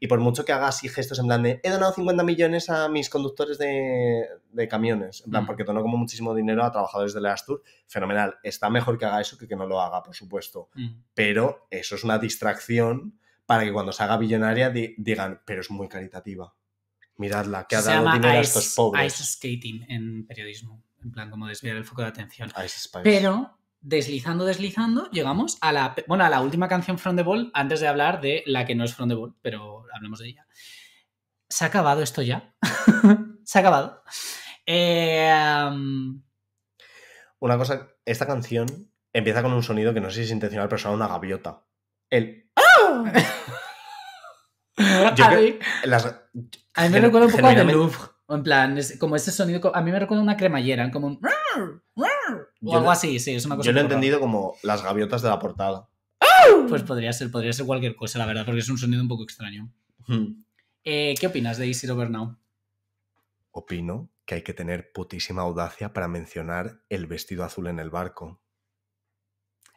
Y por mucho que haga así gestos en plan de he donado 50 millones a mis conductores de, camiones, en plan, mm. porque dono como muchísimo dinero a trabajadores de la Astur, fenomenal. Está mejor que haga eso que que no lo haga, por supuesto. Mm. Pero eso es una distracción para que cuando se haga billonaria digan, pero es muy caritativa. Miradla, que ha dado dinero a estos pobres. Ice skating en periodismo en plan como desviar el foco de atención. Pero deslizando, deslizando, llegamos a la, a la última canción front the Ball, antes de hablar de la que no es front the Ball, pero hablemos de ella. Se ha acabado esto ya. Se ha acabado. Em, una cosa, esta canción empieza con un sonido que no sé si es intencional, pero suena una gaviota. El... ah a, mí, me recuerda un poco a en plan, es como ese sonido, a mí me recuerda una cremallera, como un... O algo así, sí, es una cosa. Yo lo he entendido como las gaviotas de la portada. Pues podría ser, podría ser cualquier cosa, la verdad, porque es un sonido un poco extraño. Hmm. Eh, ¿Qué opinas de Easy Over Now? Opino que hay que tener putísima audacia para mencionar el vestido azul en el barco.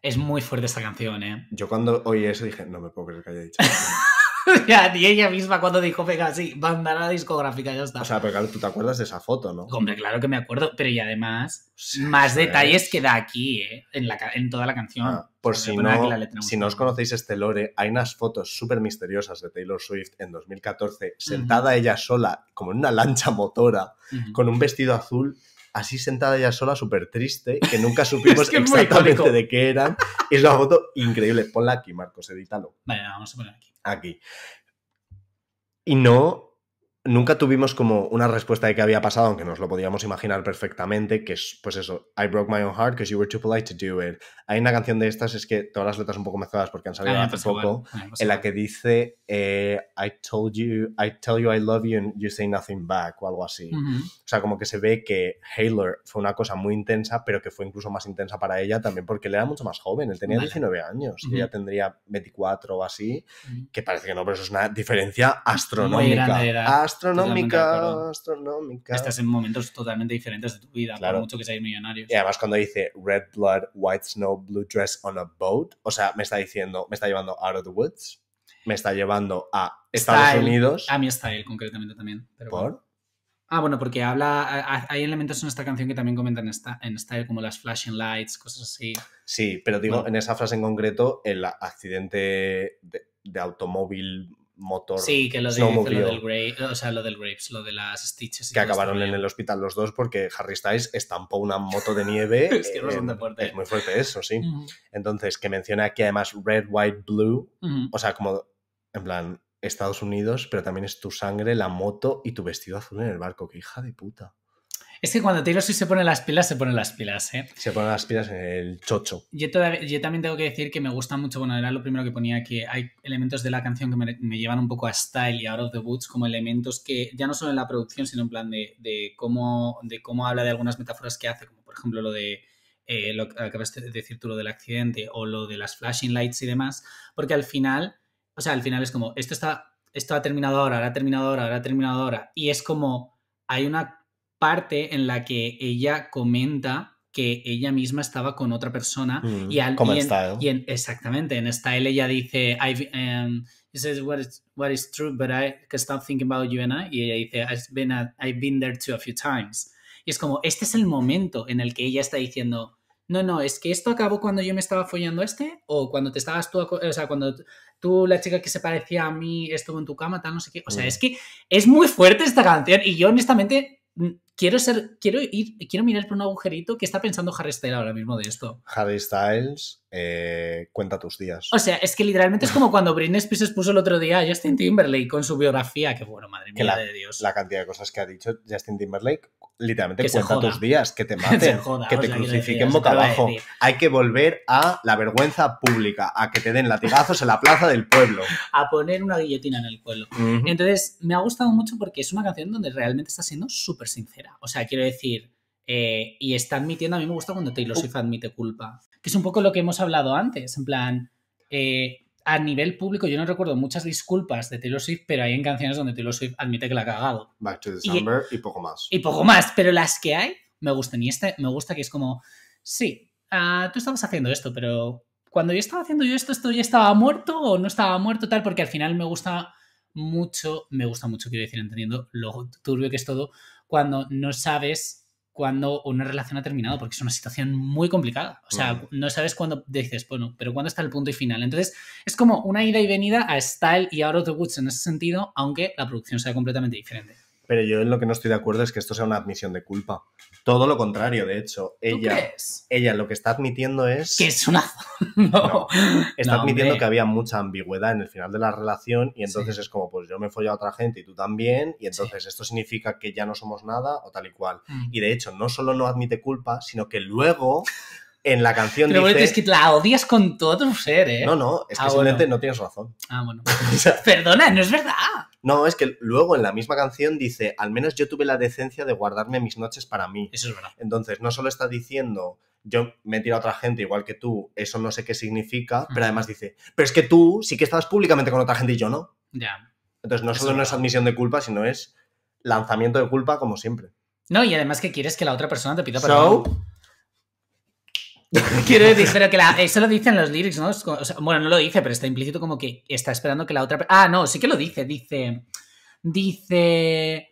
Es muy fuerte esta canción, ¿eh? Yo cuando oí eso dije, no me puedo creer que haya dicho. ya ella misma cuando dijo, venga, sí, la discográfica, ya está. O sea, pero claro, tú te acuerdas de esa foto, ¿no? Hombre, claro que me acuerdo, pero y además, más detalles queda aquí, ¿eh? En, la, en toda la canción. Ah, por si no, si no os conocéis este lore, hay unas fotos súper misteriosas de Taylor Swift en 2014, sentada ella sola, como en una lancha motora, con un vestido azul así sentada ella sola, súper triste, que nunca supimos exactamente de qué eran. Es una foto increíble. Ponla aquí, Marcos, edítalo. Vale, vamos a poner aquí aquí. Y no nunca tuvimos como una respuesta de que había pasado, aunque nos lo podíamos imaginar perfectamente, que es, pues eso, I broke my own heart because you were too polite to do it. Hay una canción de estas, es que todas las letras un poco mezcladas porque han salido un ah, hace poco, ah, pues en la que dice eh, I told you, I tell you I love you and you say nothing back o algo así. O sea, como que se ve que Haylor fue una cosa muy intensa, pero que fue incluso más intensa para ella también porque él era mucho más joven, él tenía 19 años y ella tendría 24 o así, que parece que no, pero eso es una diferencia astronómica astronómica, astronómica. Estás en momentos totalmente diferentes de tu vida, por mucho que seas millonario. Y además cuando dice red blood, white snow, blue dress on a boat, o sea, me está diciendo, me está llevando out of the woods, me está llevando a Estados Unidos. A mi style concretamente también. ¿Por? Ah, bueno, porque habla. Hay elementos en esta canción que también comentan en style, como las flashing lights, cosas así. Sí, pero digo, en esa frase en concreto, el accidente de automóvil motor. Sí, que lo, de, del o sea, lo del lo de las Stitches. Que este acabaron en el hospital los dos porque Harry Styles estampó una moto de nieve. es muy fuerte. eso, sí. Entonces, que menciona aquí además Red, White, Blue, o sea, como en plan Estados Unidos, pero también es tu sangre, la moto y tu vestido azul en el barco. que hija de puta! Es que cuando Taylor Swift se pone las pilas, se pone las pilas, ¿eh? Se pone las pilas en el chocho. Yo, también tengo que decir que me gusta mucho, bueno, era lo primero que ponía, que hay elementos de la canción que me, llevan un poco a Style y Out of the Woods como elementos que ya no solo en la producción, sino en plan de, cómo, habla de algunas metáforas que hace, como por ejemplo lo de... Eh, lo que acabas de decir tú, lo del accidente o lo de las flashing lights y demás, porque al final, o sea, al final es como, esto está, esto ha terminado ahora, ahora ha terminado ahora, ahora ha terminado ahora, y es como, hay una parte en la que ella comenta que ella misma estaba con otra persona mm, y al como y en, exactamente en style ella dice I've, um, what is, true but I thinking about you and I y ella dice I've been, I've been there too a few times y es como este es el momento en el que ella está diciendo no, no, es que esto acabó cuando yo me estaba follando este o cuando te estabas tú, o sea, cuando tú, la chica que se parecía a mí, estuvo en tu cama, tal, no sé qué. O sea, mm. es que es muy fuerte esta canción y yo honestamente quiero ser, quiero ir, quiero mirar por un agujerito que está pensando Harry Styles ahora mismo de esto. Harry Styles, eh, cuenta tus días. O sea, es que literalmente es como cuando Britney Spears expuso el otro día a Justin Timberlake con su biografía, que bueno, madre mía la, de Dios. La cantidad de cosas que ha dicho Justin Timberlake, literalmente cuenta tus días, que te maten, que te crucifiquen boca abajo. Hay que volver a la vergüenza pública, a que te den latigazos en la plaza del pueblo. A poner una guillotina en el pueblo. Entonces, me ha gustado mucho porque es una canción donde realmente está siendo súper sincera o sea, quiero decir, eh, y está admitiendo, a mí me gusta cuando Taylor Swift admite culpa, que es un poco lo que hemos hablado antes, en plan, eh, a nivel público yo no recuerdo muchas disculpas de Taylor Swift, pero hay en canciones donde Taylor Swift admite que la ha cagado. Back to December y, poco más. Y poco más, pero las que hay me gustan. Y este me gusta que es como, sí, ah, tú estabas haciendo esto, pero cuando yo estaba haciendo yo esto, esto ya estaba muerto o no estaba muerto, tal, porque al final me gusta mucho, me gusta mucho, quiero decir, entendiendo lo turbio que es todo, cuando no sabes cuándo una relación ha terminado, porque es una situación muy complicada. O sea, no sabes cuándo dices, bueno, pero cuándo está el punto y final. Entonces, es como una ida y venida a Style y Out of the Woods en ese sentido, aunque la producción sea completamente diferente. Pero yo en lo que no estoy de acuerdo es que esto sea una admisión de culpa. Todo lo contrario, de hecho. Ella, ella lo que está admitiendo es. Que es una. está admitiendo que había mucha ambigüedad en el final de la relación y entonces es como, pues yo me he a otra gente y tú también, y entonces esto significa que ya no somos nada o tal y cual. Mm. Y de hecho, no solo no admite culpa, sino que luego en la canción Pero dice... es que la odias con todo tu ser, ¿eh? No, no, es que ah, no tienes razón. Ah, bueno. Perdona, no es verdad. No, es que luego en la misma canción dice, al menos yo tuve la decencia de guardarme mis noches para mí. Eso es verdad. Entonces, no solo está diciendo, yo me tirado a otra gente igual que tú, eso no sé qué significa, pero además dice, pero es que tú sí que estabas públicamente con otra gente y yo no. Ya. Entonces, no solo no es admisión de culpa, sino es lanzamiento de culpa como siempre. No, y además que quieres que la otra persona te pida perdón. Quiero decir, pero que eso lo dicen los lyrics, ¿no? bueno, no lo dice, pero está implícito como que está esperando que la otra. Ah, no, sí que lo dice. Dice. Dice.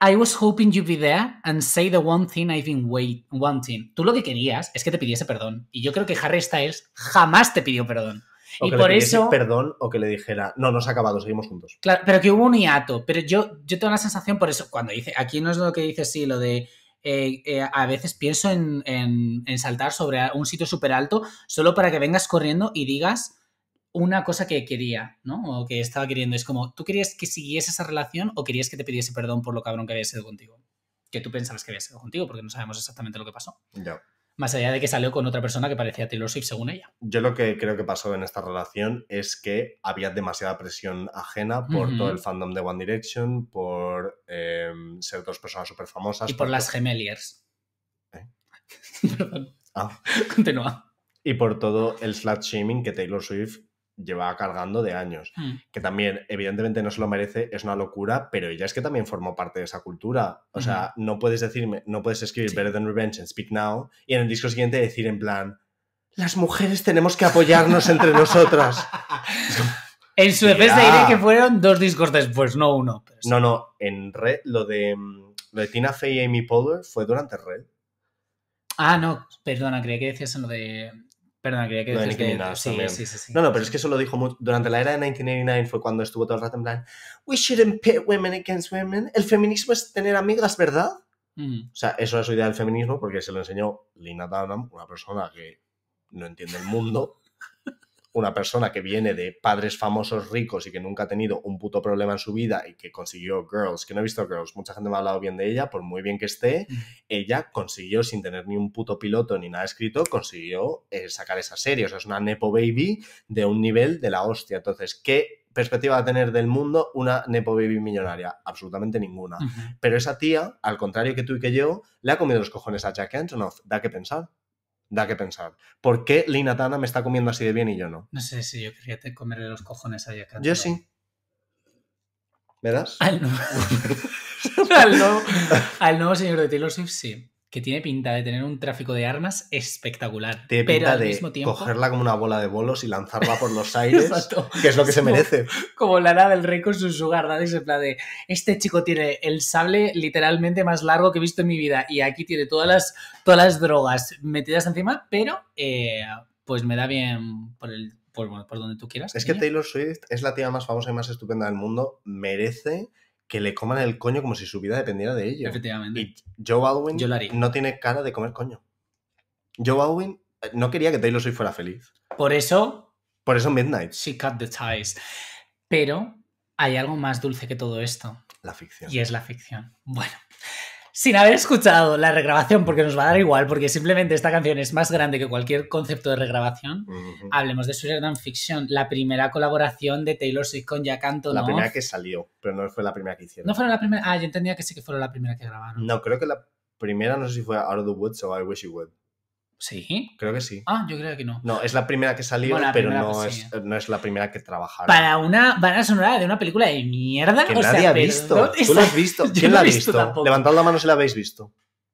I was hoping you'd be there and say the one thing I've been wait, wanting. Tú lo que querías es que te pidiese perdón. Y yo creo que Harry es jamás te pidió perdón. O y que por le eso. Perdón o que le dijera, no, no se ha acabado, seguimos juntos. Claro, pero que hubo un hiato. Pero yo, yo tengo la sensación por eso, cuando dice, aquí no es lo que dice, sí, lo de eh, eh, a veces pienso en, saltar sobre un sitio súper alto solo para que vengas corriendo y digas una cosa que quería, ¿no? O que estaba queriendo. Es como, ¿tú querías que siguiese esa relación o querías que te pidiese perdón por lo cabrón que había sido contigo? Que tú pensabas que había sido contigo, porque no sabemos exactamente lo que pasó. Ya más allá de que salió con otra persona que parecía Taylor Swift según ella. Yo lo que creo que pasó en esta relación es que había demasiada presión ajena por todo el fandom de One Direction, por em, ser dos personas súper famosas. Y por, las gemeliers. ¿Eh? Perdón. Ah. Continúa. Y por todo el slut shaming que Taylor Swift llevaba cargando de años. Hmm. Que también, evidentemente, no se lo merece, es una locura, pero ella es que también formó parte de esa cultura. O sea, no puedes decirme, no puedes escribir Better Than Revenge and Speak Now y en el disco siguiente decir en plan, las mujeres tenemos que apoyarnos entre nosotras. en su defensa diré que fueron dos discos después, no uno. No, no, en Red, lo de, mm, lo de Tina Fey y Amy Poehler fue durante Red. Ah, no, perdona, creía que decías en lo de que... No, sí, Sí, sí, no, no, pero es que eso lo dijo Durante la era de 1989 fue cuando estuvo todo el rato en plan We shouldn't pit women against women. El feminismo es tener amigas, ¿verdad? Mm. O sea, eso es su idea del feminismo porque se lo enseñó Lina Dunham, una persona que no entiende el mundo una persona que viene de padres famosos ricos y que nunca ha tenido un puto problema en su vida y que consiguió Girls, que no he visto Girls, mucha gente me ha hablado bien de ella, por muy bien que esté, mm. ella consiguió, sin tener ni un puto piloto ni nada escrito, consiguió eh, sacar esa serie. O sea, es una Nepo Baby de un nivel de la hostia. Entonces, ¿qué perspectiva va a tener del mundo una Nepo Baby millonaria? Absolutamente ninguna. Pero esa tía, al contrario que tú y que yo, le ha comido los cojones a Jack Antonoff. Da que pensar da que pensar. ¿Por qué Lina Tana me está comiendo así de bien y yo no? No sé si yo quería comerle los cojones a acá. Yo sí. ¿Verdad? Al nuevo, al, nuevo, señor de Taylor Swift, sí que tiene pinta de tener un tráfico de armas espectacular. pero al mismo tiempo... cogerla como una bola de bolos y lanzarla por los aires, que es lo que se merece. Como la nada del Rey con su sugar daddy, se plan este chico tiene el sable literalmente más largo que he visto en mi vida y aquí tiene todas las, todas las drogas metidas encima, pero eh, pues me da bien por el... por donde tú quieras. Es que Taylor Swift es la tía más famosa y más estupenda del mundo. Merece que le coman el coño como si su vida dependiera de ello. Efectivamente. Y Joe Baldwin no tiene cara de comer coño. Joe Baldwin eh, no quería que Taylor Swift fuera feliz. Por eso. Por eso Midnight. She cut the ties. Pero hay algo más dulce que todo esto. La ficción. Y es la ficción. Bueno sin haber escuchado la regrabación, porque nos va a dar igual, porque simplemente esta canción es más grande que cualquier concepto de regrabación, hablemos de Sweden Fiction, la primera colaboración de Taylor Swift con Jack Antonoff. La primera que salió, pero no fue la primera que hicieron. No fueron la primera. Ah, yo entendía que sí que fueron la primera que grabaron. No, creo que la primera, no sé si fue Out of the Woods o I Wish You Would. ¿Sí? Creo que sí. Ah, yo creo que no. No, es la primera que salió, pero no es, la primera que trabajaron. Para una banda sonora de una película de mierda. Que nadie ha visto. Tú la has visto. ¿Quién la ha visto? Levantad la mano si la habéis visto.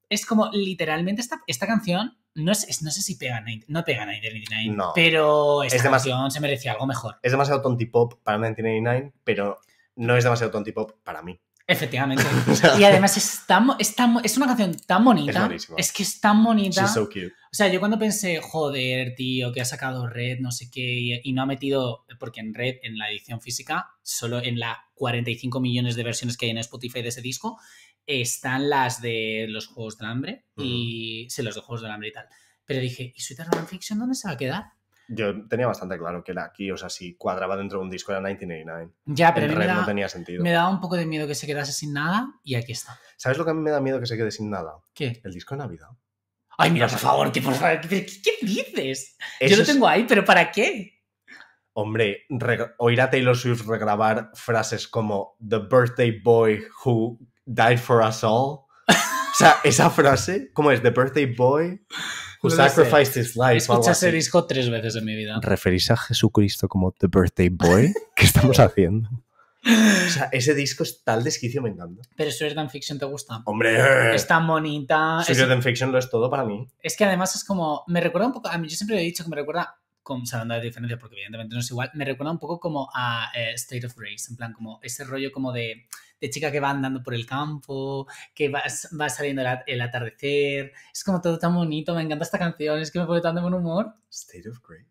Es como, literalmente, esta, canción, no, es, no sé si pega, no pega 99. no. pero esta canción se merece algo mejor. Es demasiado pop para 99, pero no es demasiado pop para mí. Efectivamente. y además es, tan, es, una canción tan bonita. Es, que es tan bonita. O sea, yo cuando pensé, joder, tío, que ha sacado Red, no sé qué, y, no ha metido, porque en Red, en la edición física, solo en las 45 millones de versiones que hay en Spotify de ese disco, están las de los Juegos del Hambre y sí, los de Juegos del Hambre y tal. Pero dije, ¿y Sweet en Fiction dónde se va a quedar? yo tenía bastante claro que era aquí, o sea, si cuadraba dentro de un disco era 1989. Ya, pero no tenía sentido. Me daba un poco de miedo que se quedase sin nada y aquí está. ¿Sabes lo que a mí me da miedo que se quede sin nada? ¿Qué? El disco de Navidad. Ay, mira, por favor, tipo ¿qué, dices? yo lo tengo ahí, pero ¿para qué? Hombre, oír a Taylor Swift regrabar frases como The Birthday Boy Who Died for Us All o sea, esa frase, ¿cómo es? The birthday boy who sacrificed his life. escuchado ese disco tres veces en mi vida. ¿Referís a Jesucristo como The birthday boy? ¿Qué estamos haciendo? O sea, ese disco es tal desquicio, me encanta. Pero Than Fiction te gusta. ¡Hombre! Es tan bonita. Sword than Fiction lo es todo para mí. Es que además es como. Me recuerda un poco. A mí, yo siempre he dicho que me recuerda. sea, no de diferencia, porque evidentemente no es igual. Me recuerda un poco como a eh, State of Grace. En plan, como ese rollo como de de chica que va andando por el campo, que va, saliendo el atardecer. Es como todo tan bonito, me encanta esta canción, es que me pone tan de buen humor. State of Grace.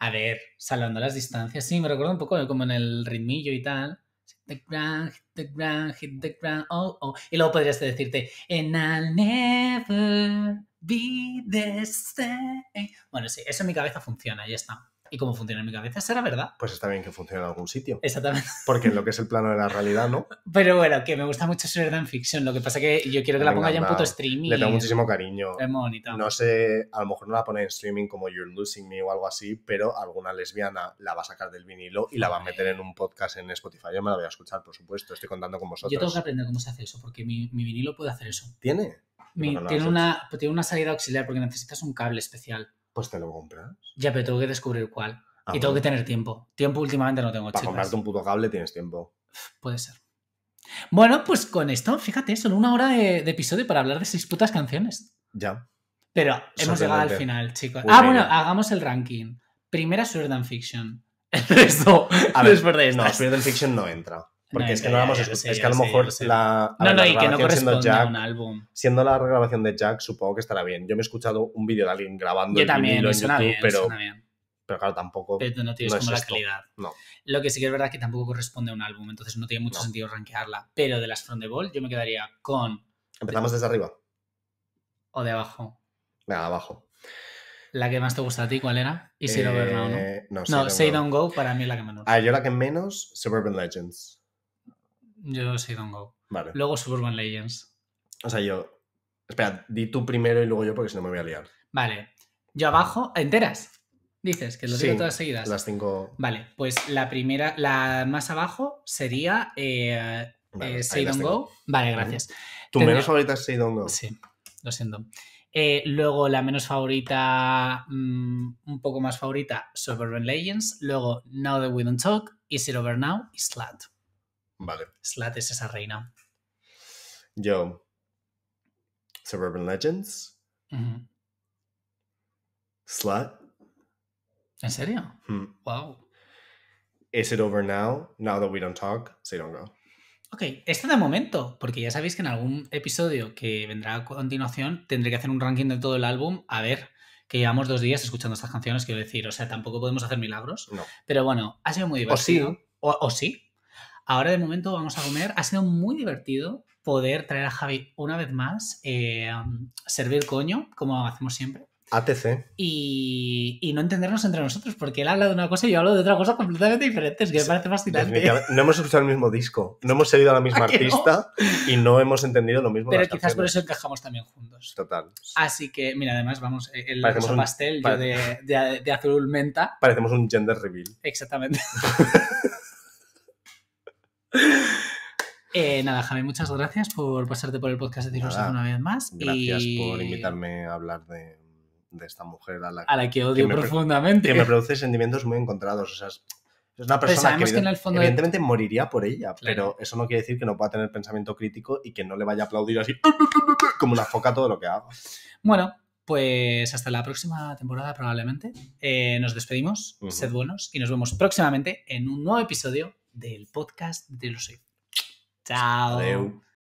A ver, salvando las distancias, sí, me recuerdo un poco eh, como en el ritmillo y tal. the ground, the ground, hit the ground, oh, oh. Y luego podrías decirte, En I'll never be this Bueno, sí, eso en mi cabeza funciona, ya está y cómo funciona en mi cabeza, será verdad. Pues está bien que funcione en algún sitio. Exactamente. Porque en lo que es el plano de la realidad, ¿no? Pero bueno, que me gusta mucho ser verdad en ficción. Lo que pasa que yo quiero que la ponga ya en puto streaming. Le tengo muchísimo cariño. Es bonito. No sé, a lo mejor no la pone en streaming como You're Losing Me o algo así, pero alguna lesbiana la va a sacar del vinilo y la va a meter en un podcast en Spotify. Yo me la voy a escuchar, por supuesto. Estoy contando con vosotros. Yo tengo que aprender cómo se hace eso, porque mi, vinilo puede hacer eso. ¿Tiene? tiene una salida auxiliar porque necesitas un cable especial pues te lo compras. Ya, pero tengo que descubrir cuál. Ah, y tengo que tener tiempo. Tiempo últimamente no tengo, Para comprarte un puto cable tienes tiempo. Puede ser. Bueno, pues con esto, fíjate, solo una hora de, episodio para hablar de seis putas canciones. Ya. Pero hemos llegado al final, chicos. Pues ah, bueno, hagamos el ranking. Primera Sword and Fiction. El resto, a ver, No, Sword and Fiction no entra. Porque es que no vamos, es, es que a lo mejor la, no, siendo álbum. Siendo la grabación de Jack, supongo que estará bien. Yo me he escuchado un vídeo de alguien grabando Yo también, pero, pero claro, tampoco. Pero no tienes como la calidad. Lo que sí que es verdad es que tampoco corresponde a un álbum, entonces no tiene mucho sentido rankearla. Pero de las From the Ball, yo me quedaría con. ¿Empezamos desde arriba? ¿O de abajo? De abajo. ¿La que más te gusta a ti cuál era? ¿Y si eh, no? No, no Say, Don't, Go. para mí es la que menos. Ah, yo la que menos, Suburban Legends. Yo Don't Go. Vale. Luego Suburban Legends. O sea, yo. Espera, di tú primero y luego yo porque si no me voy a liar. Vale. Yo abajo, enteras. Dices que lo digo todas seguidas. Las cinco. Vale, pues la primera, la más abajo sería eh, eh, Say Don't Go. Vale, gracias. Tu menos favorita es Say Go. Sí, lo siento. Eh, luego la menos favorita, mm, un poco más favorita, Suburban Legends. Luego Now That We Don't Talk, Is It Over Now y Slat. Vale. Slat es esa reina. Yo. Suburban Legends. Slut. ¿En serio? Wow. Hmm. Is it over now? Now that we don't talk, say don't go. Ok, esto de momento, porque ya sabéis que en algún episodio que vendrá a continuación tendré que hacer un ranking de todo el álbum. A ver, que llevamos dos días escuchando estas canciones, quiero decir, o sea, tampoco podemos hacer milagros. No. Pero bueno, ha sido muy divertido. O sí. o sí, Ahora de momento vamos a comer. Ha sido muy divertido poder traer a Javi una vez más, eh, um, servir coño, como hacemos siempre. ATC. Y, no entendernos entre nosotros, porque él habla de una cosa y yo hablo de otra cosa completamente diferente, es que me parece fascinante. No hemos escuchado el mismo disco, no hemos seguido a la misma artista y no hemos entendido lo mismo. Pero quizás por eso encajamos también juntos. Total. Así que, mira, además, vamos, eh, el rosa pastel, de, de, azul menta. Parecemos un gender reveal. Exactamente. Eh, nada, Jaime, muchas gracias por pasarte por el podcast de Cirrosis una vez más. Gracias por invitarme a hablar de, esta mujer a la, que odio profundamente. que me produce sentimientos muy encontrados. es una pues persona que, fondo evidentemente moriría por ella, pero eso no quiere decir que no pueda tener pensamiento crítico y que no le vaya a aplaudir así como la foca todo lo que hago. Bueno, pues hasta la próxima temporada probablemente. Eh, nos despedimos, sed buenos y nos vemos próximamente en un nuevo episodio del podcast de los Chao.